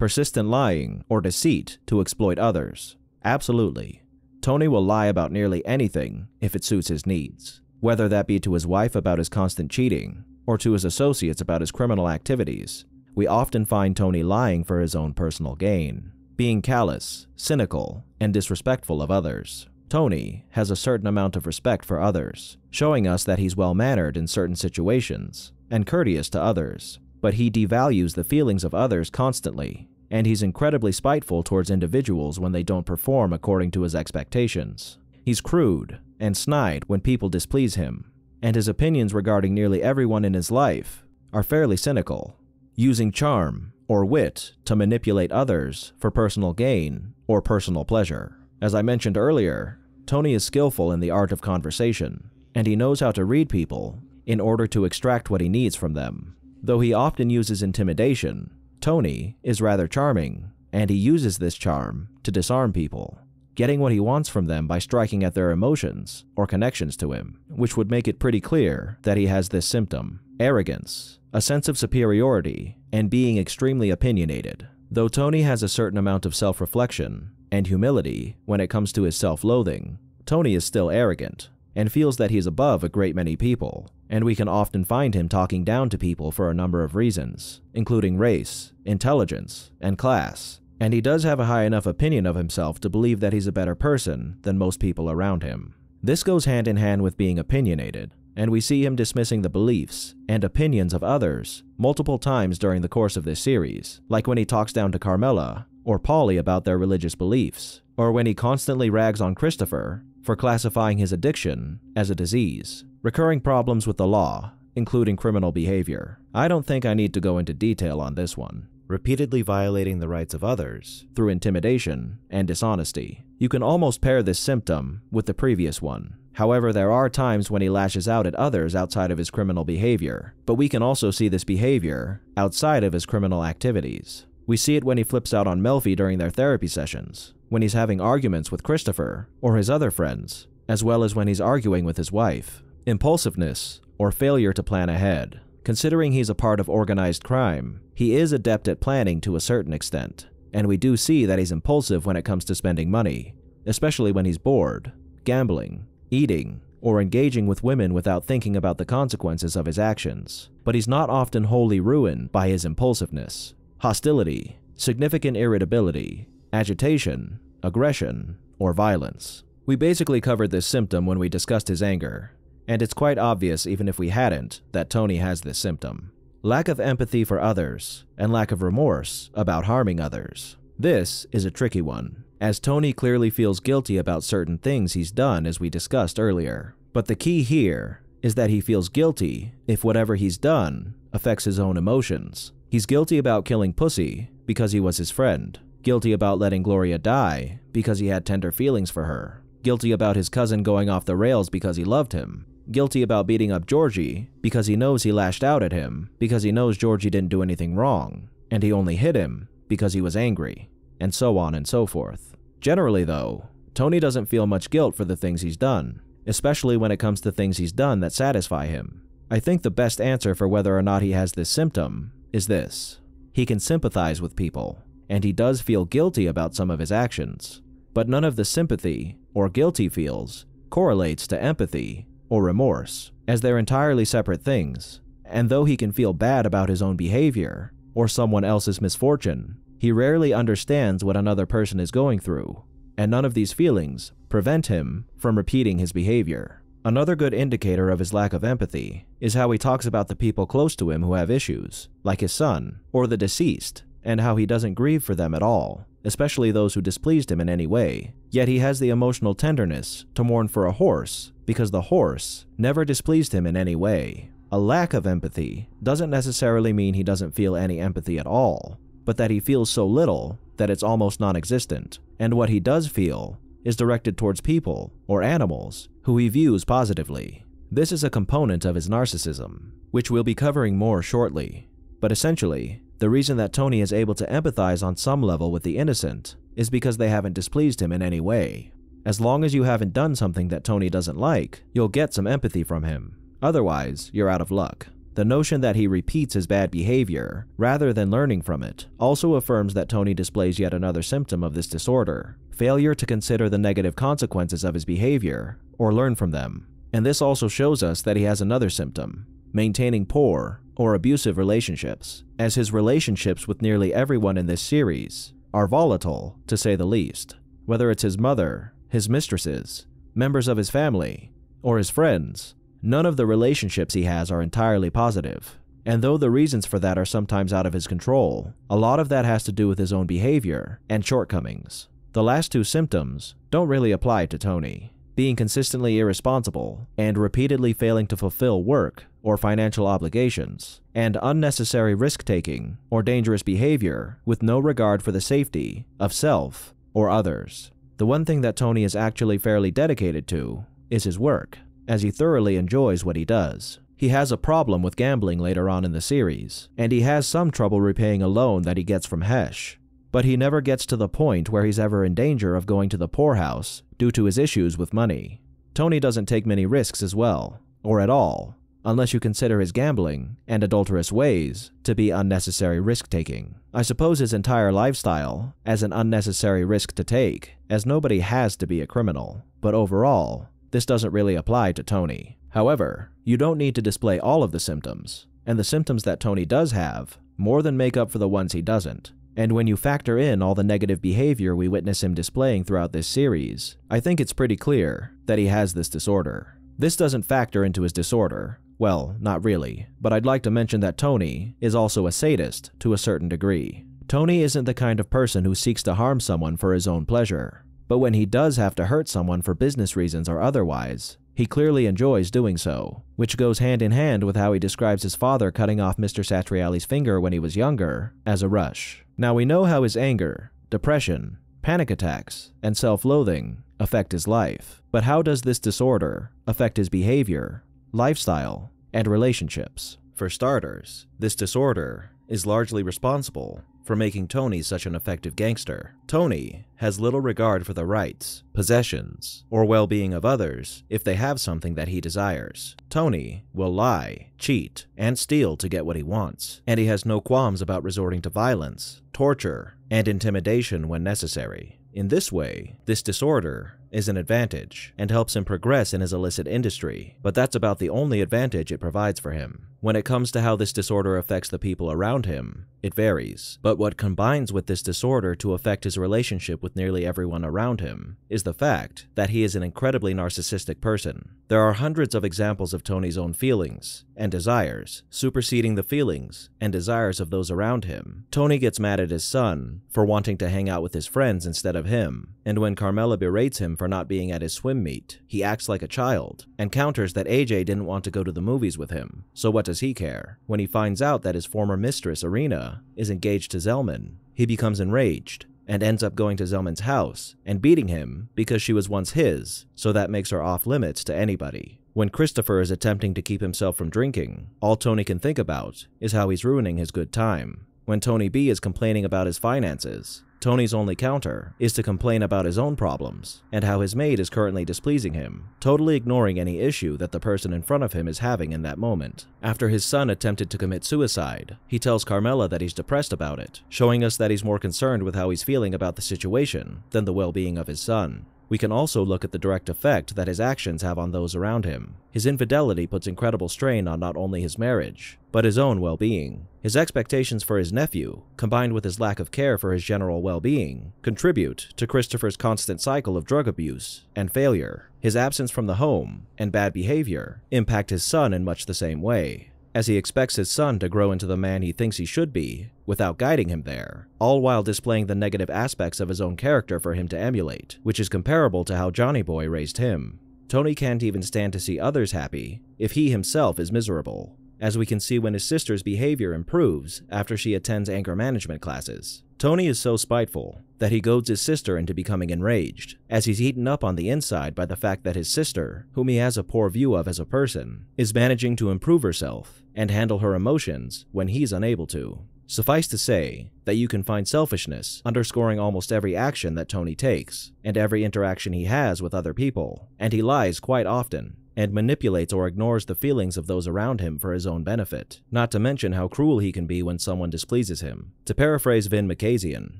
persistent lying, or deceit to exploit others. Absolutely. Tony will lie about nearly anything if it suits his needs, whether that be to his wife about his constant cheating or to his associates about his criminal activities. We often find Tony lying for his own personal gain, being callous, cynical, and disrespectful of others. Tony has a certain amount of respect for others, showing us that he's well mannered in certain situations and courteous to others, but he devalues the feelings of others constantly, and he's incredibly spiteful towards individuals when they don't perform according to his expectations. He's crude and snide when people displease him, and his opinions regarding nearly everyone in his life are fairly cynical, using charm or wit to manipulate others for personal gain or personal pleasure. As I mentioned earlier, Tony is skillful in the art of conversation, and he knows how to read people in order to extract what he needs from them. Though he often uses intimidation, Tony is rather charming, and he uses this charm to disarm people, getting what he wants from them by striking at their emotions or connections to him, which would make it pretty clear that he has this symptom arrogance, a sense of superiority, and being extremely opinionated. Though Tony has a certain amount of self reflection and humility when it comes to his self loathing, Tony is still arrogant and feels that he's above a great many people and we can often find him talking down to people for a number of reasons, including race, intelligence, and class, and he does have a high enough opinion of himself to believe that he's a better person than most people around him. This goes hand in hand with being opinionated, and we see him dismissing the beliefs and opinions of others multiple times during the course of this series, like when he talks down to Carmela or Polly about their religious beliefs, or when he constantly rags on Christopher for classifying his addiction as a disease, recurring problems with the law, including criminal behavior. I don't think I need to go into detail on this one. Repeatedly violating the rights of others through intimidation and dishonesty. You can almost pair this symptom with the previous one. However, there are times when he lashes out at others outside of his criminal behavior, but we can also see this behavior outside of his criminal activities. We see it when he flips out on Melfi during their therapy sessions, when he's having arguments with Christopher or his other friends, as well as when he's arguing with his wife. Impulsiveness, or failure to plan ahead. Considering he's a part of organized crime, he is adept at planning to a certain extent, and we do see that he's impulsive when it comes to spending money, especially when he's bored, gambling, eating, or engaging with women without thinking about the consequences of his actions, but he's not often wholly ruined by his impulsiveness. Hostility, significant irritability, agitation, aggression, or violence. We basically covered this symptom when we discussed his anger, and it's quite obvious, even if we hadn't, that Tony has this symptom. Lack of empathy for others, and lack of remorse about harming others. This is a tricky one, as Tony clearly feels guilty about certain things he's done as we discussed earlier. But the key here is that he feels guilty if whatever he's done affects his own emotions. He's guilty about killing Pussy because he was his friend, Guilty about letting Gloria die because he had tender feelings for her. Guilty about his cousin going off the rails because he loved him. Guilty about beating up Georgie because he knows he lashed out at him because he knows Georgie didn't do anything wrong and he only hit him because he was angry, and so on and so forth. Generally, though, Tony doesn't feel much guilt for the things he's done, especially when it comes to things he's done that satisfy him. I think the best answer for whether or not he has this symptom is this he can sympathize with people and he does feel guilty about some of his actions. But none of the sympathy, or guilty feels, correlates to empathy, or remorse, as they're entirely separate things, and though he can feel bad about his own behavior, or someone else's misfortune, he rarely understands what another person is going through, and none of these feelings prevent him from repeating his behavior. Another good indicator of his lack of empathy is how he talks about the people close to him who have issues, like his son or the deceased, and how he doesn't grieve for them at all, especially those who displeased him in any way. Yet he has the emotional tenderness to mourn for a horse because the horse never displeased him in any way. A lack of empathy doesn't necessarily mean he doesn't feel any empathy at all, but that he feels so little that it's almost non existent, and what he does feel is directed towards people or animals who he views positively. This is a component of his narcissism, which we'll be covering more shortly, but essentially, the reason that Tony is able to empathize on some level with the innocent is because they haven't displeased him in any way. As long as you haven't done something that Tony doesn't like, you'll get some empathy from him. Otherwise, you're out of luck. The notion that he repeats his bad behavior, rather than learning from it, also affirms that Tony displays yet another symptom of this disorder failure to consider the negative consequences of his behavior, or learn from them. And this also shows us that he has another symptom maintaining poor or abusive relationships, as his relationships with nearly everyone in this series are volatile, to say the least. Whether it's his mother, his mistresses, members of his family, or his friends, none of the relationships he has are entirely positive. And though the reasons for that are sometimes out of his control, a lot of that has to do with his own behavior and shortcomings. The last two symptoms don't really apply to Tony being consistently irresponsible, and repeatedly failing to fulfill work or financial obligations, and unnecessary risk-taking or dangerous behavior with no regard for the safety of self or others. The one thing that Tony is actually fairly dedicated to is his work, as he thoroughly enjoys what he does. He has a problem with gambling later on in the series, and he has some trouble repaying a loan that he gets from Hesh. But he never gets to the point where he's ever in danger of going to the poorhouse due to his issues with money. Tony doesn't take many risks as well, or at all, unless you consider his gambling and adulterous ways to be unnecessary risk taking. I suppose his entire lifestyle as an unnecessary risk to take, as nobody has to be a criminal, but overall, this doesn't really apply to Tony. However, you don't need to display all of the symptoms, and the symptoms that Tony does have more than make up for the ones he doesn't, and when you factor in all the negative behavior we witness him displaying throughout this series, I think it's pretty clear that he has this disorder. This doesn't factor into his disorder. Well, not really, but I'd like to mention that Tony is also a sadist to a certain degree. Tony isn't the kind of person who seeks to harm someone for his own pleasure, but when he does have to hurt someone for business reasons or otherwise, he clearly enjoys doing so, which goes hand in hand with how he describes his father cutting off Mr. Satriali's finger when he was younger as a rush. Now we know how his anger, depression, panic attacks, and self-loathing affect his life, but how does this disorder affect his behavior, lifestyle, and relationships? For starters, this disorder is largely responsible for making Tony such an effective gangster. Tony has little regard for the rights, possessions, or well being of others if they have something that he desires. Tony will lie, cheat, and steal to get what he wants, and he has no qualms about resorting to violence, torture, and intimidation when necessary. In this way, this disorder is an advantage and helps him progress in his illicit industry, but that's about the only advantage it provides for him. When it comes to how this disorder affects the people around him, it varies. But what combines with this disorder to affect his relationship with nearly everyone around him is the fact that he is an incredibly narcissistic person. There are hundreds of examples of Tony's own feelings and desires superseding the feelings and desires of those around him. Tony gets mad at his son for wanting to hang out with his friends instead of him, and when Carmela berates him for not being at his swim meet. He acts like a child, and counters that AJ didn't want to go to the movies with him, so what does he care? When he finds out that his former mistress, Arena, is engaged to Zelman, he becomes enraged, and ends up going to Zelman's house and beating him because she was once his, so that makes her off limits to anybody. When Christopher is attempting to keep himself from drinking, all Tony can think about is how he's ruining his good time. When Tony B is complaining about his finances, Tony's only counter is to complain about his own problems and how his maid is currently displeasing him, totally ignoring any issue that the person in front of him is having in that moment. After his son attempted to commit suicide, he tells Carmela that he's depressed about it, showing us that he's more concerned with how he's feeling about the situation than the well-being of his son. We can also look at the direct effect that his actions have on those around him. His infidelity puts incredible strain on not only his marriage, but his own well being. His expectations for his nephew, combined with his lack of care for his general well being, contribute to Christopher's constant cycle of drug abuse and failure. His absence from the home and bad behavior impact his son in much the same way as he expects his son to grow into the man he thinks he should be, without guiding him there, all while displaying the negative aspects of his own character for him to emulate, which is comparable to how Johnny Boy raised him. Tony can't even stand to see others happy if he himself is miserable as we can see when his sister's behavior improves after she attends anger management classes. Tony is so spiteful that he goads his sister into becoming enraged, as he's eaten up on the inside by the fact that his sister, whom he has a poor view of as a person, is managing to improve herself and handle her emotions when he's unable to. Suffice to say that you can find selfishness underscoring almost every action that Tony takes and every interaction he has with other people, and he lies quite often and manipulates or ignores the feelings of those around him for his own benefit, not to mention how cruel he can be when someone displeases him. To paraphrase Vin McCasian,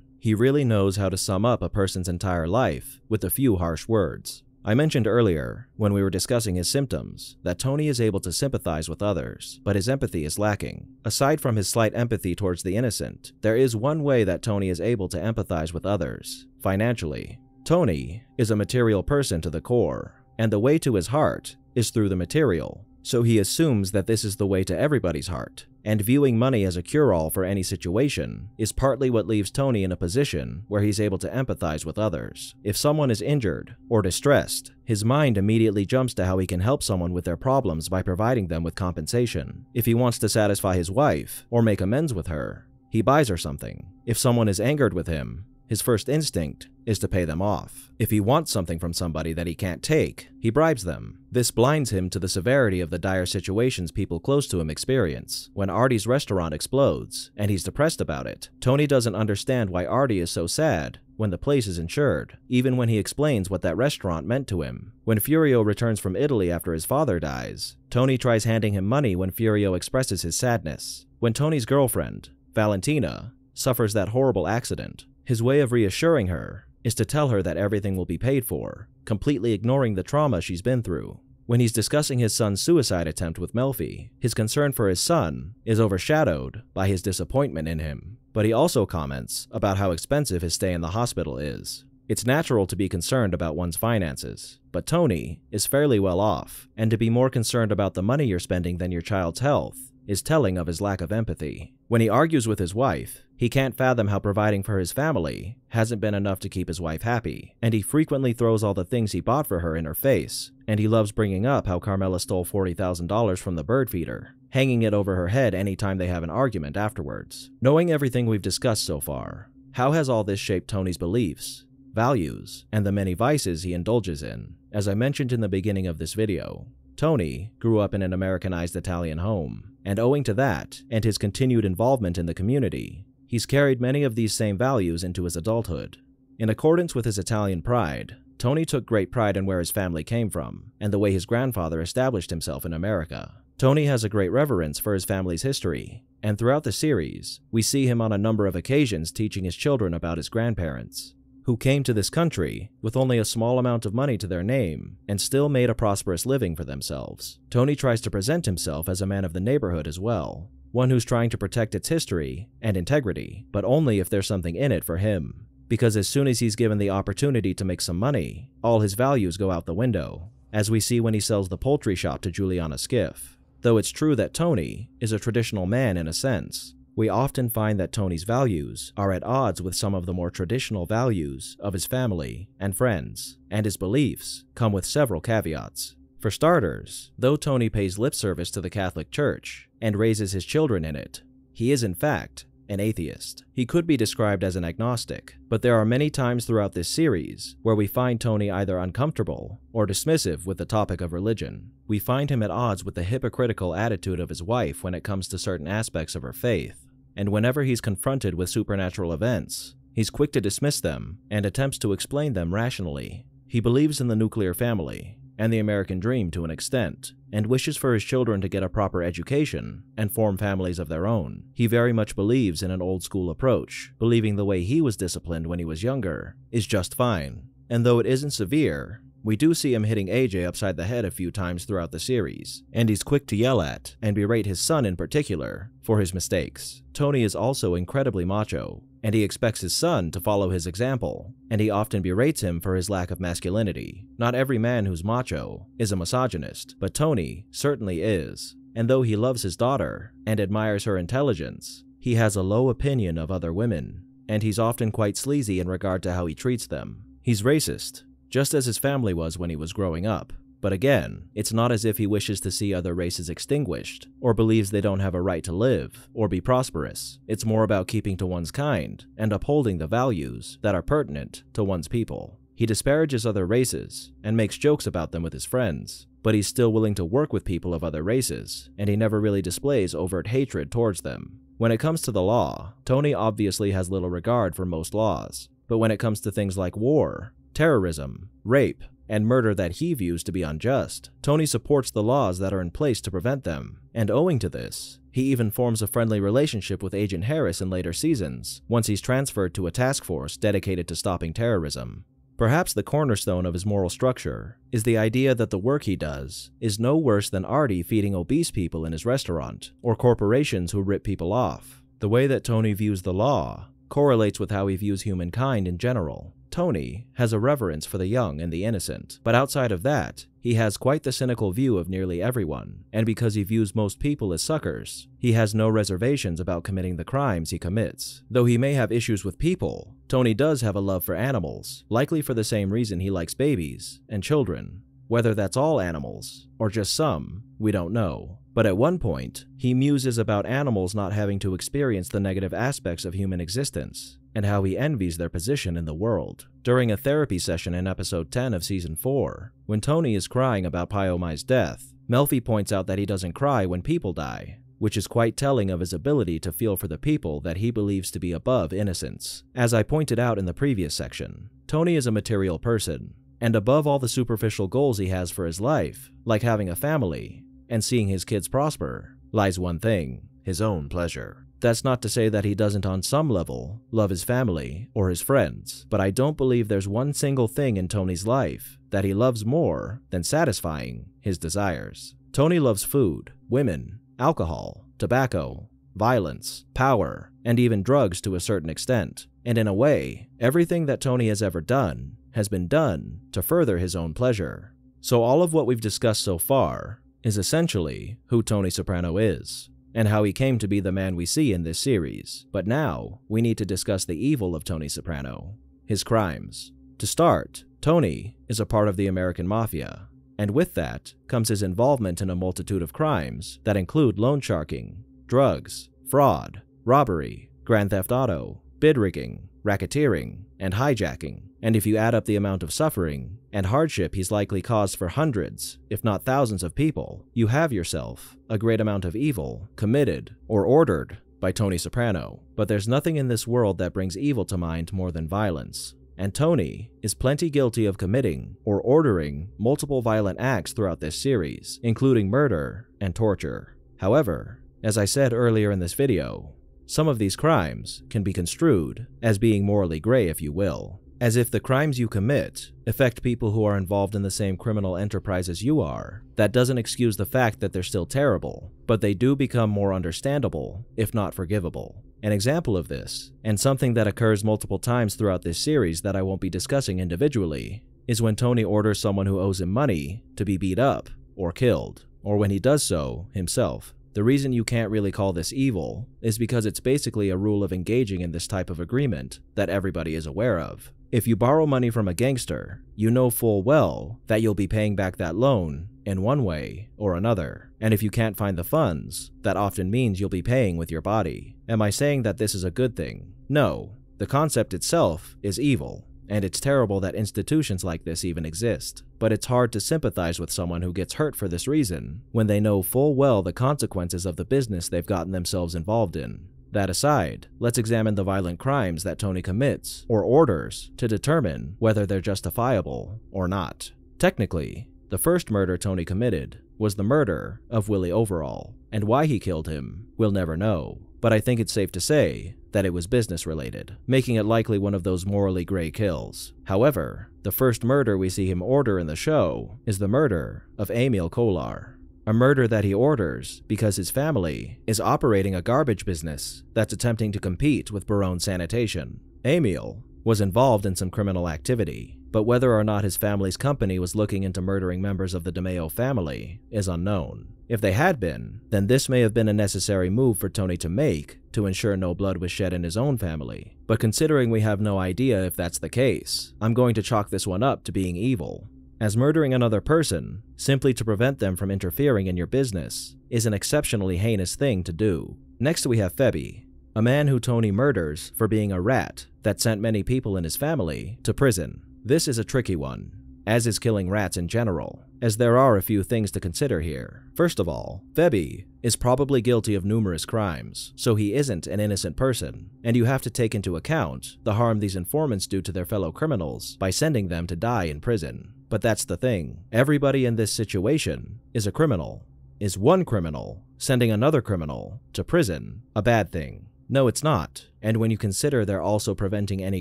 he really knows how to sum up a person's entire life with a few harsh words. I mentioned earlier, when we were discussing his symptoms, that Tony is able to sympathize with others, but his empathy is lacking. Aside from his slight empathy towards the innocent, there is one way that Tony is able to empathize with others financially. Tony is a material person to the core, and the way to his heart is through the material, so he assumes that this is the way to everybody's heart, and viewing money as a cure all for any situation is partly what leaves Tony in a position where he's able to empathize with others. If someone is injured or distressed, his mind immediately jumps to how he can help someone with their problems by providing them with compensation. If he wants to satisfy his wife or make amends with her, he buys her something. If someone is angered with him, his first instinct is to pay them off. If he wants something from somebody that he can't take, he bribes them. This blinds him to the severity of the dire situations people close to him experience when Artie's restaurant explodes, and he's depressed about it. Tony doesn't understand why Artie is so sad when the place is insured, even when he explains what that restaurant meant to him. When Furio returns from Italy after his father dies, Tony tries handing him money when Furio expresses his sadness. When Tony's girlfriend, Valentina, suffers that horrible accident, his way of reassuring her is to tell her that everything will be paid for, completely ignoring the trauma she's been through. When he's discussing his son's suicide attempt with Melfi, his concern for his son is overshadowed by his disappointment in him, but he also comments about how expensive his stay in the hospital is. It's natural to be concerned about one's finances, but Tony is fairly well off, and to be more concerned about the money you're spending than your child's health is telling of his lack of empathy. When he argues with his wife, he can't fathom how providing for his family hasn't been enough to keep his wife happy, and he frequently throws all the things he bought for her in her face, and he loves bringing up how Carmela stole $40,000 from the bird feeder, hanging it over her head anytime they have an argument afterwards. Knowing everything we've discussed so far, how has all this shaped Tony's beliefs, values, and the many vices he indulges in? As I mentioned in the beginning of this video, Tony grew up in an Americanized Italian home, and owing to that, and his continued involvement in the community, He's carried many of these same values into his adulthood. In accordance with his Italian pride, Tony took great pride in where his family came from and the way his grandfather established himself in America. Tony has a great reverence for his family's history, and throughout the series, we see him on a number of occasions teaching his children about his grandparents, who came to this country with only a small amount of money to their name and still made a prosperous living for themselves. Tony tries to present himself as a man of the neighborhood as well, one who's trying to protect its history and integrity, but only if there's something in it for him. Because as soon as he's given the opportunity to make some money, all his values go out the window, as we see when he sells the poultry shop to Juliana Skiff. Though it's true that Tony is a traditional man in a sense, we often find that Tony's values are at odds with some of the more traditional values of his family and friends, and his beliefs come with several caveats. For starters, though Tony pays lip service to the Catholic Church and raises his children in it, he is in fact an atheist. He could be described as an agnostic, but there are many times throughout this series where we find Tony either uncomfortable or dismissive with the topic of religion. We find him at odds with the hypocritical attitude of his wife when it comes to certain aspects of her faith, and whenever he's confronted with supernatural events, he's quick to dismiss them and attempts to explain them rationally. He believes in the nuclear family and the American dream to an extent, and wishes for his children to get a proper education and form families of their own. He very much believes in an old school approach, believing the way he was disciplined when he was younger is just fine. And though it isn't severe, we do see him hitting AJ upside the head a few times throughout the series, and he's quick to yell at and berate his son in particular for his mistakes. Tony is also incredibly macho, and he expects his son to follow his example, and he often berates him for his lack of masculinity. Not every man who's macho is a misogynist, but Tony certainly is. And though he loves his daughter and admires her intelligence, he has a low opinion of other women, and he's often quite sleazy in regard to how he treats them. He's racist, just as his family was when he was growing up, but again, it's not as if he wishes to see other races extinguished, or believes they don't have a right to live, or be prosperous. It's more about keeping to one's kind, and upholding the values that are pertinent to one's people. He disparages other races, and makes jokes about them with his friends, but he's still willing to work with people of other races, and he never really displays overt hatred towards them. When it comes to the law, Tony obviously has little regard for most laws, but when it comes to things like war, terrorism, rape, and murder that he views to be unjust. Tony supports the laws that are in place to prevent them, and owing to this, he even forms a friendly relationship with Agent Harris in later seasons, once he's transferred to a task force dedicated to stopping terrorism. Perhaps the cornerstone of his moral structure is the idea that the work he does is no worse than Artie feeding obese people in his restaurant, or corporations who rip people off. The way that Tony views the law correlates with how he views humankind in general, Tony has a reverence for the young and the innocent, but outside of that, he has quite the cynical view of nearly everyone, and because he views most people as suckers, he has no reservations about committing the crimes he commits. Though he may have issues with people, Tony does have a love for animals, likely for the same reason he likes babies and children. Whether that's all animals, or just some, we don't know. But at one point, he muses about animals not having to experience the negative aspects of human existence, and how he envies their position in the world. During a therapy session in episode 10 of season 4, when Tony is crying about Pyomai's death, Melfi points out that he doesn't cry when people die, which is quite telling of his ability to feel for the people that he believes to be above innocence. As I pointed out in the previous section, Tony is a material person, and above all the superficial goals he has for his life, like having a family, and seeing his kids prosper, lies one thing his own pleasure. That's not to say that he doesn't, on some level, love his family or his friends, but I don't believe there's one single thing in Tony's life that he loves more than satisfying his desires. Tony loves food, women, alcohol, tobacco, violence, power, and even drugs to a certain extent. And in a way, everything that Tony has ever done has been done to further his own pleasure. So, all of what we've discussed so far is essentially who Tony Soprano is, and how he came to be the man we see in this series. But now, we need to discuss the evil of Tony Soprano, his crimes. To start, Tony is a part of the American Mafia, and with that comes his involvement in a multitude of crimes that include loan sharking, drugs, fraud, robbery, grand theft auto, bid rigging, racketeering, and hijacking, and if you add up the amount of suffering and hardship he's likely caused for hundreds, if not thousands of people, you have yourself a great amount of evil committed or ordered by Tony Soprano. But there's nothing in this world that brings evil to mind more than violence. And Tony is plenty guilty of committing or ordering multiple violent acts throughout this series, including murder and torture. However, as I said earlier in this video, some of these crimes can be construed as being morally gray, if you will, as if the crimes you commit affect people who are involved in the same criminal enterprise as you are. That doesn't excuse the fact that they're still terrible, but they do become more understandable, if not forgivable. An example of this, and something that occurs multiple times throughout this series that I won't be discussing individually, is when Tony orders someone who owes him money to be beat up or killed, or when he does so himself. The reason you can't really call this evil is because it's basically a rule of engaging in this type of agreement that everybody is aware of. If you borrow money from a gangster, you know full well that you'll be paying back that loan in one way or another. And if you can't find the funds, that often means you'll be paying with your body. Am I saying that this is a good thing? No. The concept itself is evil, and it's terrible that institutions like this even exist. But it's hard to sympathize with someone who gets hurt for this reason, when they know full well the consequences of the business they've gotten themselves involved in. That aside, let's examine the violent crimes that Tony commits, or orders, to determine whether they're justifiable or not. Technically, the first murder Tony committed was the murder of Willie Overall, and why he killed him, we'll never know but I think it's safe to say that it was business related, making it likely one of those morally gray kills. However, the first murder we see him order in the show is the murder of Emil Kolar. A murder that he orders because his family is operating a garbage business that's attempting to compete with Barone Sanitation. Emil was involved in some criminal activity but whether or not his family's company was looking into murdering members of the DeMeo family is unknown. If they had been, then this may have been a necessary move for Tony to make to ensure no blood was shed in his own family, but considering we have no idea if that's the case, I'm going to chalk this one up to being evil. As murdering another person, simply to prevent them from interfering in your business, is an exceptionally heinous thing to do. Next we have Febby, a man who Tony murders for being a rat that sent many people in his family to prison. This is a tricky one, as is killing rats in general, as there are a few things to consider here. First of all, Phoebe is probably guilty of numerous crimes, so he isn't an innocent person, and you have to take into account the harm these informants do to their fellow criminals by sending them to die in prison. But that's the thing, everybody in this situation is a criminal. Is one criminal sending another criminal to prison a bad thing? No, it's not. And when you consider they're also preventing any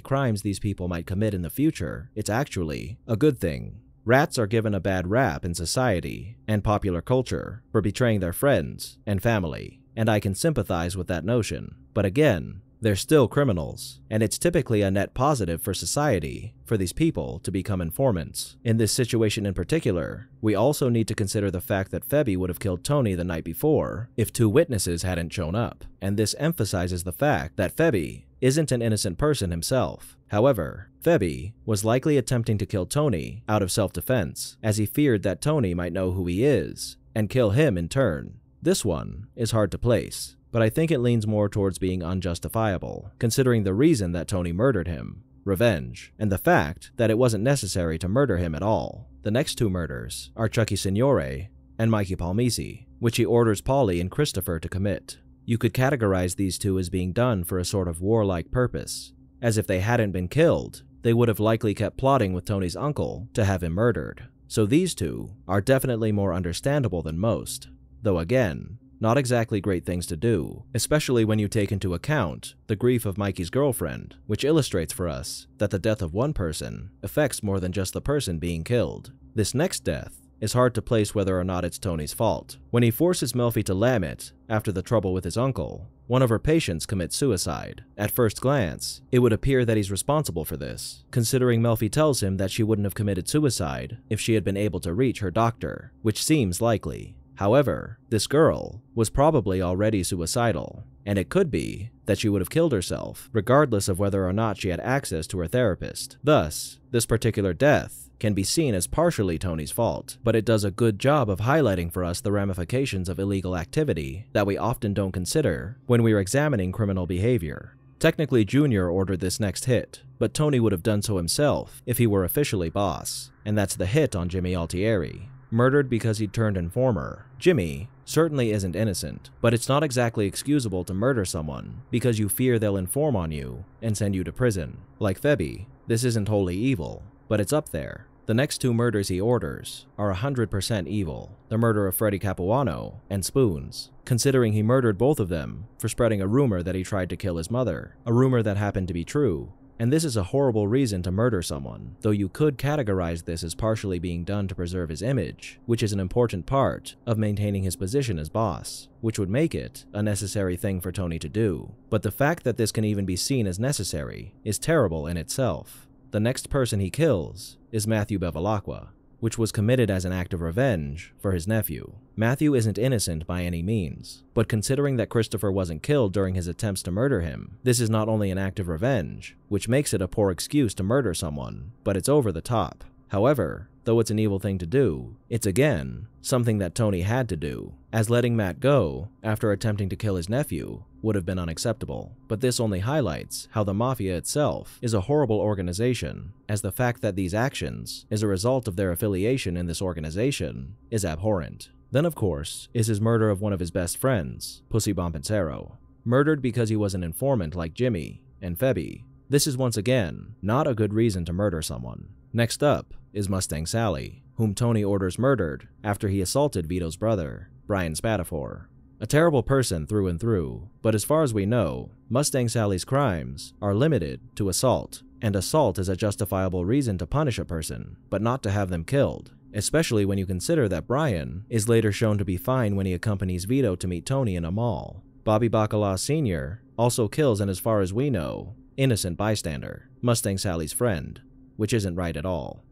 crimes these people might commit in the future, it's actually a good thing. Rats are given a bad rap in society and popular culture for betraying their friends and family, and I can sympathize with that notion. But again, they're still criminals, and it's typically a net positive for society for these people to become informants. In this situation in particular, we also need to consider the fact that Febby would have killed Tony the night before if two witnesses hadn't shown up, and this emphasizes the fact that Febby isn't an innocent person himself. However, Febby was likely attempting to kill Tony out of self-defense, as he feared that Tony might know who he is and kill him in turn. This one is hard to place, but I think it leans more towards being unjustifiable, considering the reason that Tony murdered him revenge, and the fact that it wasn't necessary to murder him at all. The next two murders are Chucky Signore and Mikey Palmisi, which he orders Polly and Christopher to commit. You could categorize these two as being done for a sort of warlike purpose, as if they hadn't been killed, they would have likely kept plotting with Tony's uncle to have him murdered. So these two are definitely more understandable than most, though again, not exactly great things to do, especially when you take into account the grief of Mikey's girlfriend, which illustrates for us that the death of one person affects more than just the person being killed. This next death is hard to place whether or not it's Tony's fault. When he forces Melfi to it after the trouble with his uncle, one of her patients commits suicide. At first glance, it would appear that he's responsible for this, considering Melfi tells him that she wouldn't have committed suicide if she had been able to reach her doctor, which seems likely. However, this girl was probably already suicidal, and it could be that she would have killed herself, regardless of whether or not she had access to her therapist. Thus, this particular death can be seen as partially Tony's fault, but it does a good job of highlighting for us the ramifications of illegal activity that we often don't consider when we are examining criminal behavior. Technically, Junior ordered this next hit, but Tony would have done so himself if he were officially boss, and that's the hit on Jimmy Altieri murdered because he turned informer. Jimmy certainly isn't innocent, but it's not exactly excusable to murder someone because you fear they'll inform on you and send you to prison. Like Phoebe, this isn't wholly evil, but it's up there. The next two murders he orders are 100% evil the murder of Freddy Capuano and Spoons, considering he murdered both of them for spreading a rumor that he tried to kill his mother, a rumor that happened to be true, and this is a horrible reason to murder someone, though you could categorize this as partially being done to preserve his image, which is an important part of maintaining his position as boss, which would make it a necessary thing for Tony to do. But the fact that this can even be seen as necessary is terrible in itself. The next person he kills is Matthew Bevilacqua, which was committed as an act of revenge for his nephew. Matthew isn't innocent by any means, but considering that Christopher wasn't killed during his attempts to murder him, this is not only an act of revenge, which makes it a poor excuse to murder someone, but it's over the top. However, though it's an evil thing to do, it's again something that Tony had to do, as letting Matt go after attempting to kill his nephew would have been unacceptable. But this only highlights how the Mafia itself is a horrible organization, as the fact that these actions is a result of their affiliation in this organization is abhorrent. Then, of course, is his murder of one of his best friends, Pussy Bompensero, murdered because he was an informant like Jimmy and Febby. This is once again not a good reason to murder someone. Next up is Mustang Sally, whom Tony orders murdered after he assaulted Vito's brother, Brian Spatafore, A terrible person through and through, but as far as we know, Mustang Sally's crimes are limited to assault, and assault is a justifiable reason to punish a person, but not to have them killed, especially when you consider that Brian is later shown to be fine when he accompanies Vito to meet Tony in a mall. Bobby Bacala Sr. also kills an, as far as we know, innocent bystander, Mustang Sally's friend, which isn't right at all.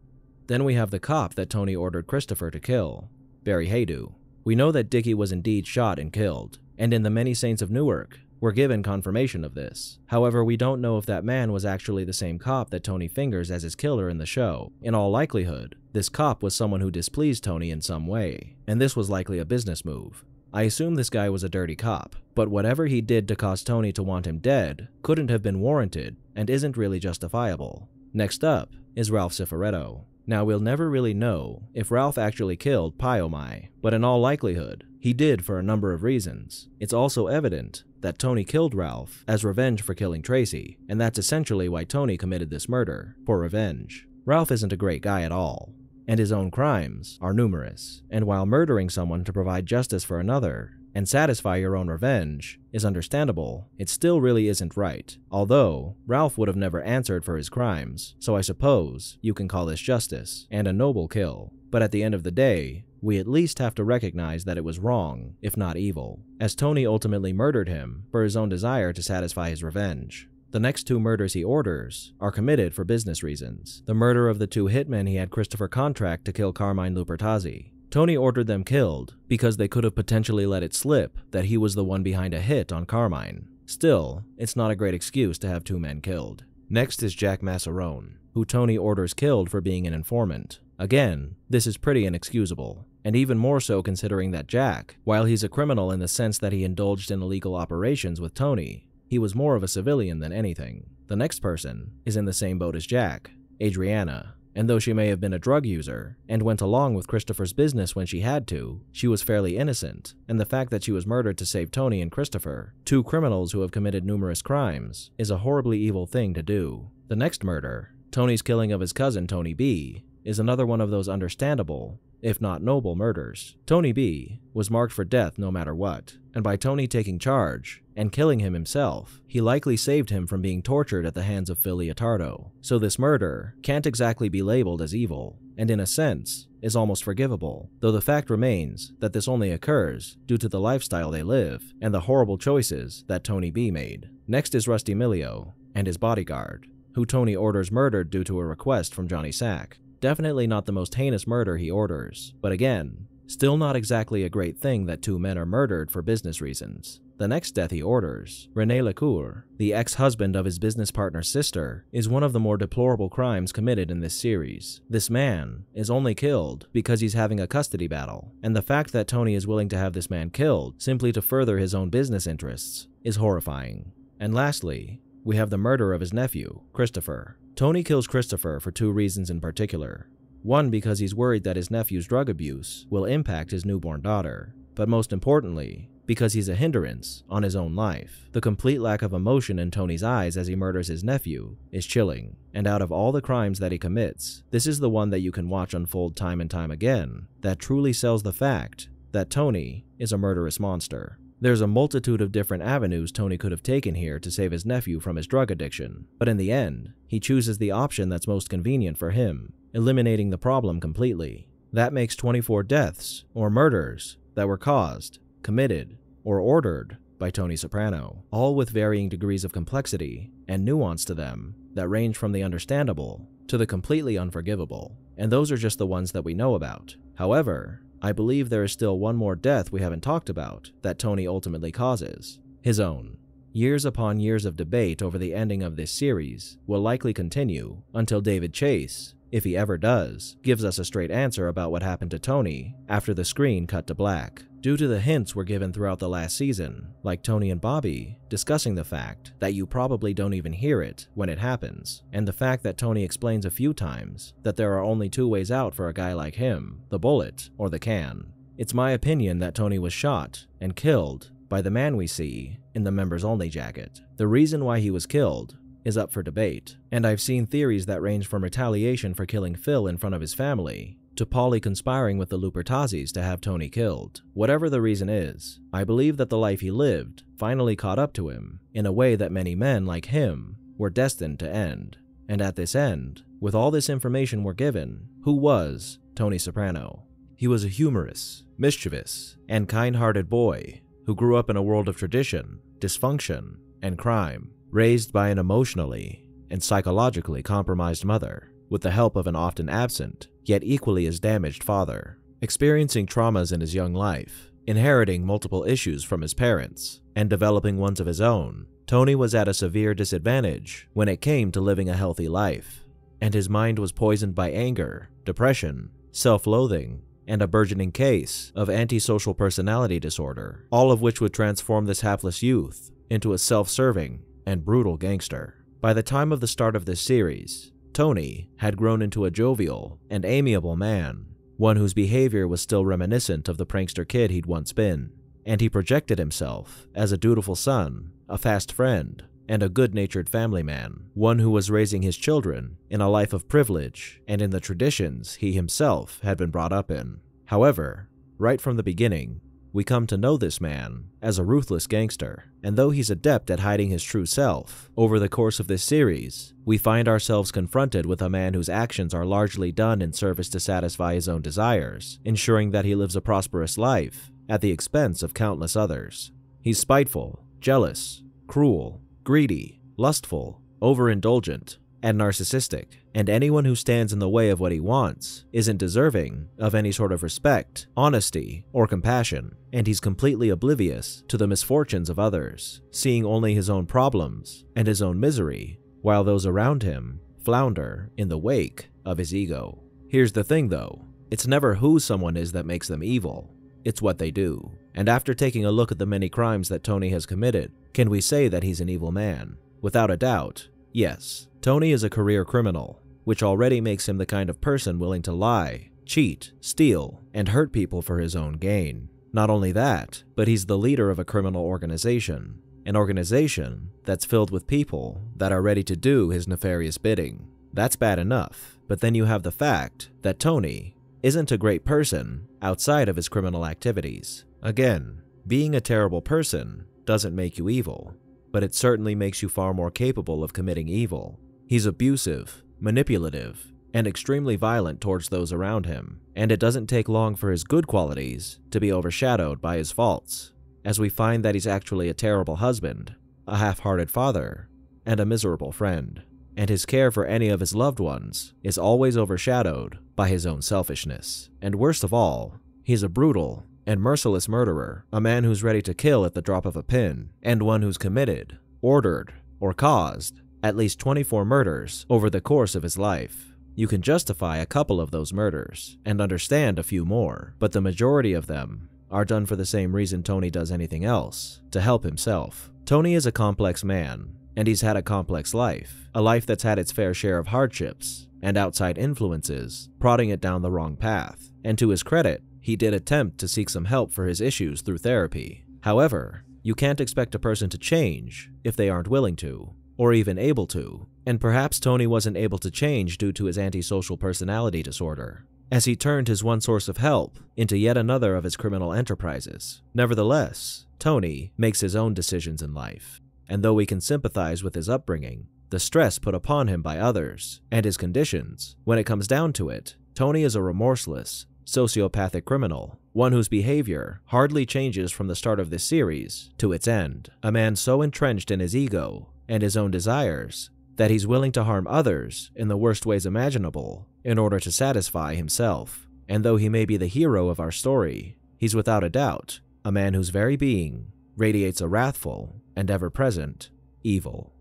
Then we have the cop that Tony ordered Christopher to kill, Barry Haydu. We know that Dickey was indeed shot and killed, and in The Many Saints of Newark, we're given confirmation of this. However, we don't know if that man was actually the same cop that Tony fingers as his killer in the show. In all likelihood, this cop was someone who displeased Tony in some way, and this was likely a business move. I assume this guy was a dirty cop, but whatever he did to cause Tony to want him dead couldn't have been warranted and isn't really justifiable. Next up is Ralph Cifaretto. Now we'll never really know if Ralph actually killed Paiomai, but in all likelihood, he did for a number of reasons. It's also evident that Tony killed Ralph as revenge for killing Tracy, and that's essentially why Tony committed this murder, for revenge. Ralph isn't a great guy at all, and his own crimes are numerous, and while murdering someone to provide justice for another and satisfy your own revenge is understandable, it still really isn't right. Although, Ralph would have never answered for his crimes, so I suppose you can call this justice and a noble kill. But at the end of the day, we at least have to recognize that it was wrong, if not evil, as Tony ultimately murdered him for his own desire to satisfy his revenge. The next two murders he orders are committed for business reasons. The murder of the two hitmen he had Christopher contract to kill Carmine Lupertazzi, Tony ordered them killed because they could have potentially let it slip that he was the one behind a hit on Carmine. Still, it's not a great excuse to have two men killed. Next is Jack Massarone, who Tony orders killed for being an informant. Again, this is pretty inexcusable, and even more so considering that Jack, while he's a criminal in the sense that he indulged in illegal operations with Tony, he was more of a civilian than anything. The next person is in the same boat as Jack, Adriana, and though she may have been a drug user and went along with Christopher's business when she had to, she was fairly innocent, and the fact that she was murdered to save Tony and Christopher, two criminals who have committed numerous crimes, is a horribly evil thing to do. The next murder, Tony's killing of his cousin Tony B, is another one of those understandable, if not noble murders. Tony B was marked for death no matter what, and by Tony taking charge and killing him himself, he likely saved him from being tortured at the hands of Philly Atardo. So this murder can't exactly be labeled as evil, and in a sense, is almost forgivable, though the fact remains that this only occurs due to the lifestyle they live and the horrible choices that Tony B made. Next is Rusty Milio and his bodyguard, who Tony orders murdered due to a request from Johnny Sack. Definitely not the most heinous murder he orders, but again, still not exactly a great thing that two men are murdered for business reasons. The next death he orders, Rene Lecour, the ex husband of his business partner's sister, is one of the more deplorable crimes committed in this series. This man is only killed because he's having a custody battle, and the fact that Tony is willing to have this man killed simply to further his own business interests is horrifying. And lastly, we have the murder of his nephew, Christopher. Tony kills Christopher for two reasons in particular. One, because he's worried that his nephew's drug abuse will impact his newborn daughter. But most importantly, because he's a hindrance on his own life. The complete lack of emotion in Tony's eyes as he murders his nephew is chilling, and out of all the crimes that he commits, this is the one that you can watch unfold time and time again that truly sells the fact that Tony is a murderous monster. There's a multitude of different avenues Tony could have taken here to save his nephew from his drug addiction, but in the end, he chooses the option that's most convenient for him, eliminating the problem completely. That makes 24 deaths, or murders, that were caused, committed, or ordered by Tony Soprano, all with varying degrees of complexity and nuance to them that range from the understandable to the completely unforgivable. And those are just the ones that we know about. However, I believe there is still one more death we haven't talked about that Tony ultimately causes his own. Years upon years of debate over the ending of this series will likely continue until David Chase if he ever does, gives us a straight answer about what happened to Tony after the screen cut to black. Due to the hints we're given throughout the last season, like Tony and Bobby discussing the fact that you probably don't even hear it when it happens, and the fact that Tony explains a few times that there are only two ways out for a guy like him, the bullet or the can. It's my opinion that Tony was shot and killed by the man we see in the members only jacket. The reason why he was killed is up for debate, and I've seen theories that range from retaliation for killing Phil in front of his family to Polly conspiring with the Lupertazis to have Tony killed. Whatever the reason is, I believe that the life he lived finally caught up to him in a way that many men like him were destined to end. And at this end, with all this information we're given, who was Tony Soprano? He was a humorous, mischievous, and kind-hearted boy who grew up in a world of tradition, dysfunction, and crime raised by an emotionally and psychologically compromised mother with the help of an often absent, yet equally as damaged father, experiencing traumas in his young life, inheriting multiple issues from his parents, and developing ones of his own, Tony was at a severe disadvantage when it came to living a healthy life, and his mind was poisoned by anger, depression, self-loathing, and a burgeoning case of antisocial personality disorder, all of which would transform this hapless youth into a self-serving, and brutal gangster. By the time of the start of this series, Tony had grown into a jovial and amiable man, one whose behavior was still reminiscent of the prankster kid he'd once been, and he projected himself as a dutiful son, a fast friend, and a good natured family man, one who was raising his children in a life of privilege and in the traditions he himself had been brought up in. However, right from the beginning, we come to know this man as a ruthless gangster, and though he's adept at hiding his true self, over the course of this series, we find ourselves confronted with a man whose actions are largely done in service to satisfy his own desires, ensuring that he lives a prosperous life at the expense of countless others. He's spiteful, jealous, cruel, greedy, lustful, overindulgent, and narcissistic, and anyone who stands in the way of what he wants isn't deserving of any sort of respect, honesty, or compassion, and he's completely oblivious to the misfortunes of others, seeing only his own problems and his own misery, while those around him flounder in the wake of his ego. Here's the thing though it's never who someone is that makes them evil, it's what they do. And after taking a look at the many crimes that Tony has committed, can we say that he's an evil man? Without a doubt, Yes, Tony is a career criminal, which already makes him the kind of person willing to lie, cheat, steal, and hurt people for his own gain. Not only that, but he's the leader of a criminal organization, an organization that's filled with people that are ready to do his nefarious bidding. That's bad enough, but then you have the fact that Tony isn't a great person outside of his criminal activities. Again, being a terrible person doesn't make you evil, but it certainly makes you far more capable of committing evil. He's abusive, manipulative, and extremely violent towards those around him, and it doesn't take long for his good qualities to be overshadowed by his faults, as we find that he's actually a terrible husband, a half-hearted father, and a miserable friend, and his care for any of his loved ones is always overshadowed by his own selfishness. And worst of all, he's a brutal and merciless murderer, a man who's ready to kill at the drop of a pin, and one who's committed, ordered, or caused at least 24 murders over the course of his life. You can justify a couple of those murders and understand a few more, but the majority of them are done for the same reason Tony does anything else to help himself. Tony is a complex man, and he's had a complex life, a life that's had its fair share of hardships and outside influences prodding it down the wrong path. And to his credit, he did attempt to seek some help for his issues through therapy. However, you can't expect a person to change if they aren't willing to, or even able to, and perhaps Tony wasn't able to change due to his antisocial personality disorder, as he turned his one source of help into yet another of his criminal enterprises. Nevertheless, Tony makes his own decisions in life, and though we can sympathize with his upbringing, the stress put upon him by others, and his conditions, when it comes down to it, Tony is a remorseless, sociopathic criminal, one whose behavior hardly changes from the start of this series to its end, a man so entrenched in his ego and his own desires that he's willing to harm others in the worst ways imaginable in order to satisfy himself. And though he may be the hero of our story, he's without a doubt a man whose very being radiates a wrathful and ever present evil.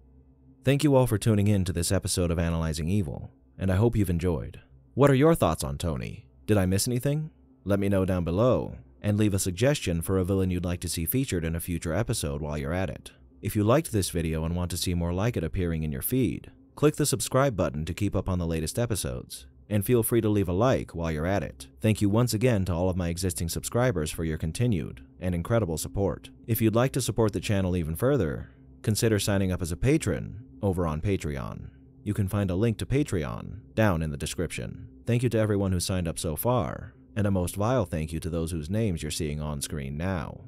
Thank you all for tuning in to this episode of Analyzing Evil, and I hope you've enjoyed. What are your thoughts on Tony? Did I miss anything? Let me know down below, and leave a suggestion for a villain you'd like to see featured in a future episode while you're at it. If you liked this video and want to see more like it appearing in your feed, click the subscribe button to keep up on the latest episodes, and feel free to leave a like while you're at it. Thank you once again to all of my existing subscribers for your continued and incredible support. If you'd like to support the channel even further, consider signing up as a patron over on Patreon. You can find a link to Patreon down in the description. Thank you to everyone who signed up so far, and a most vile thank you to those whose names you're seeing on screen now.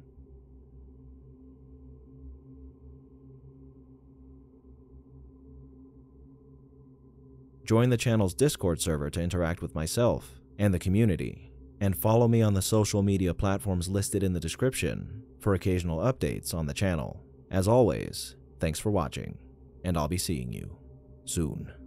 Join the channel's Discord server to interact with myself and the community, and follow me on the social media platforms listed in the description for occasional updates on the channel. As always, thanks for watching, and I'll be seeing you soon.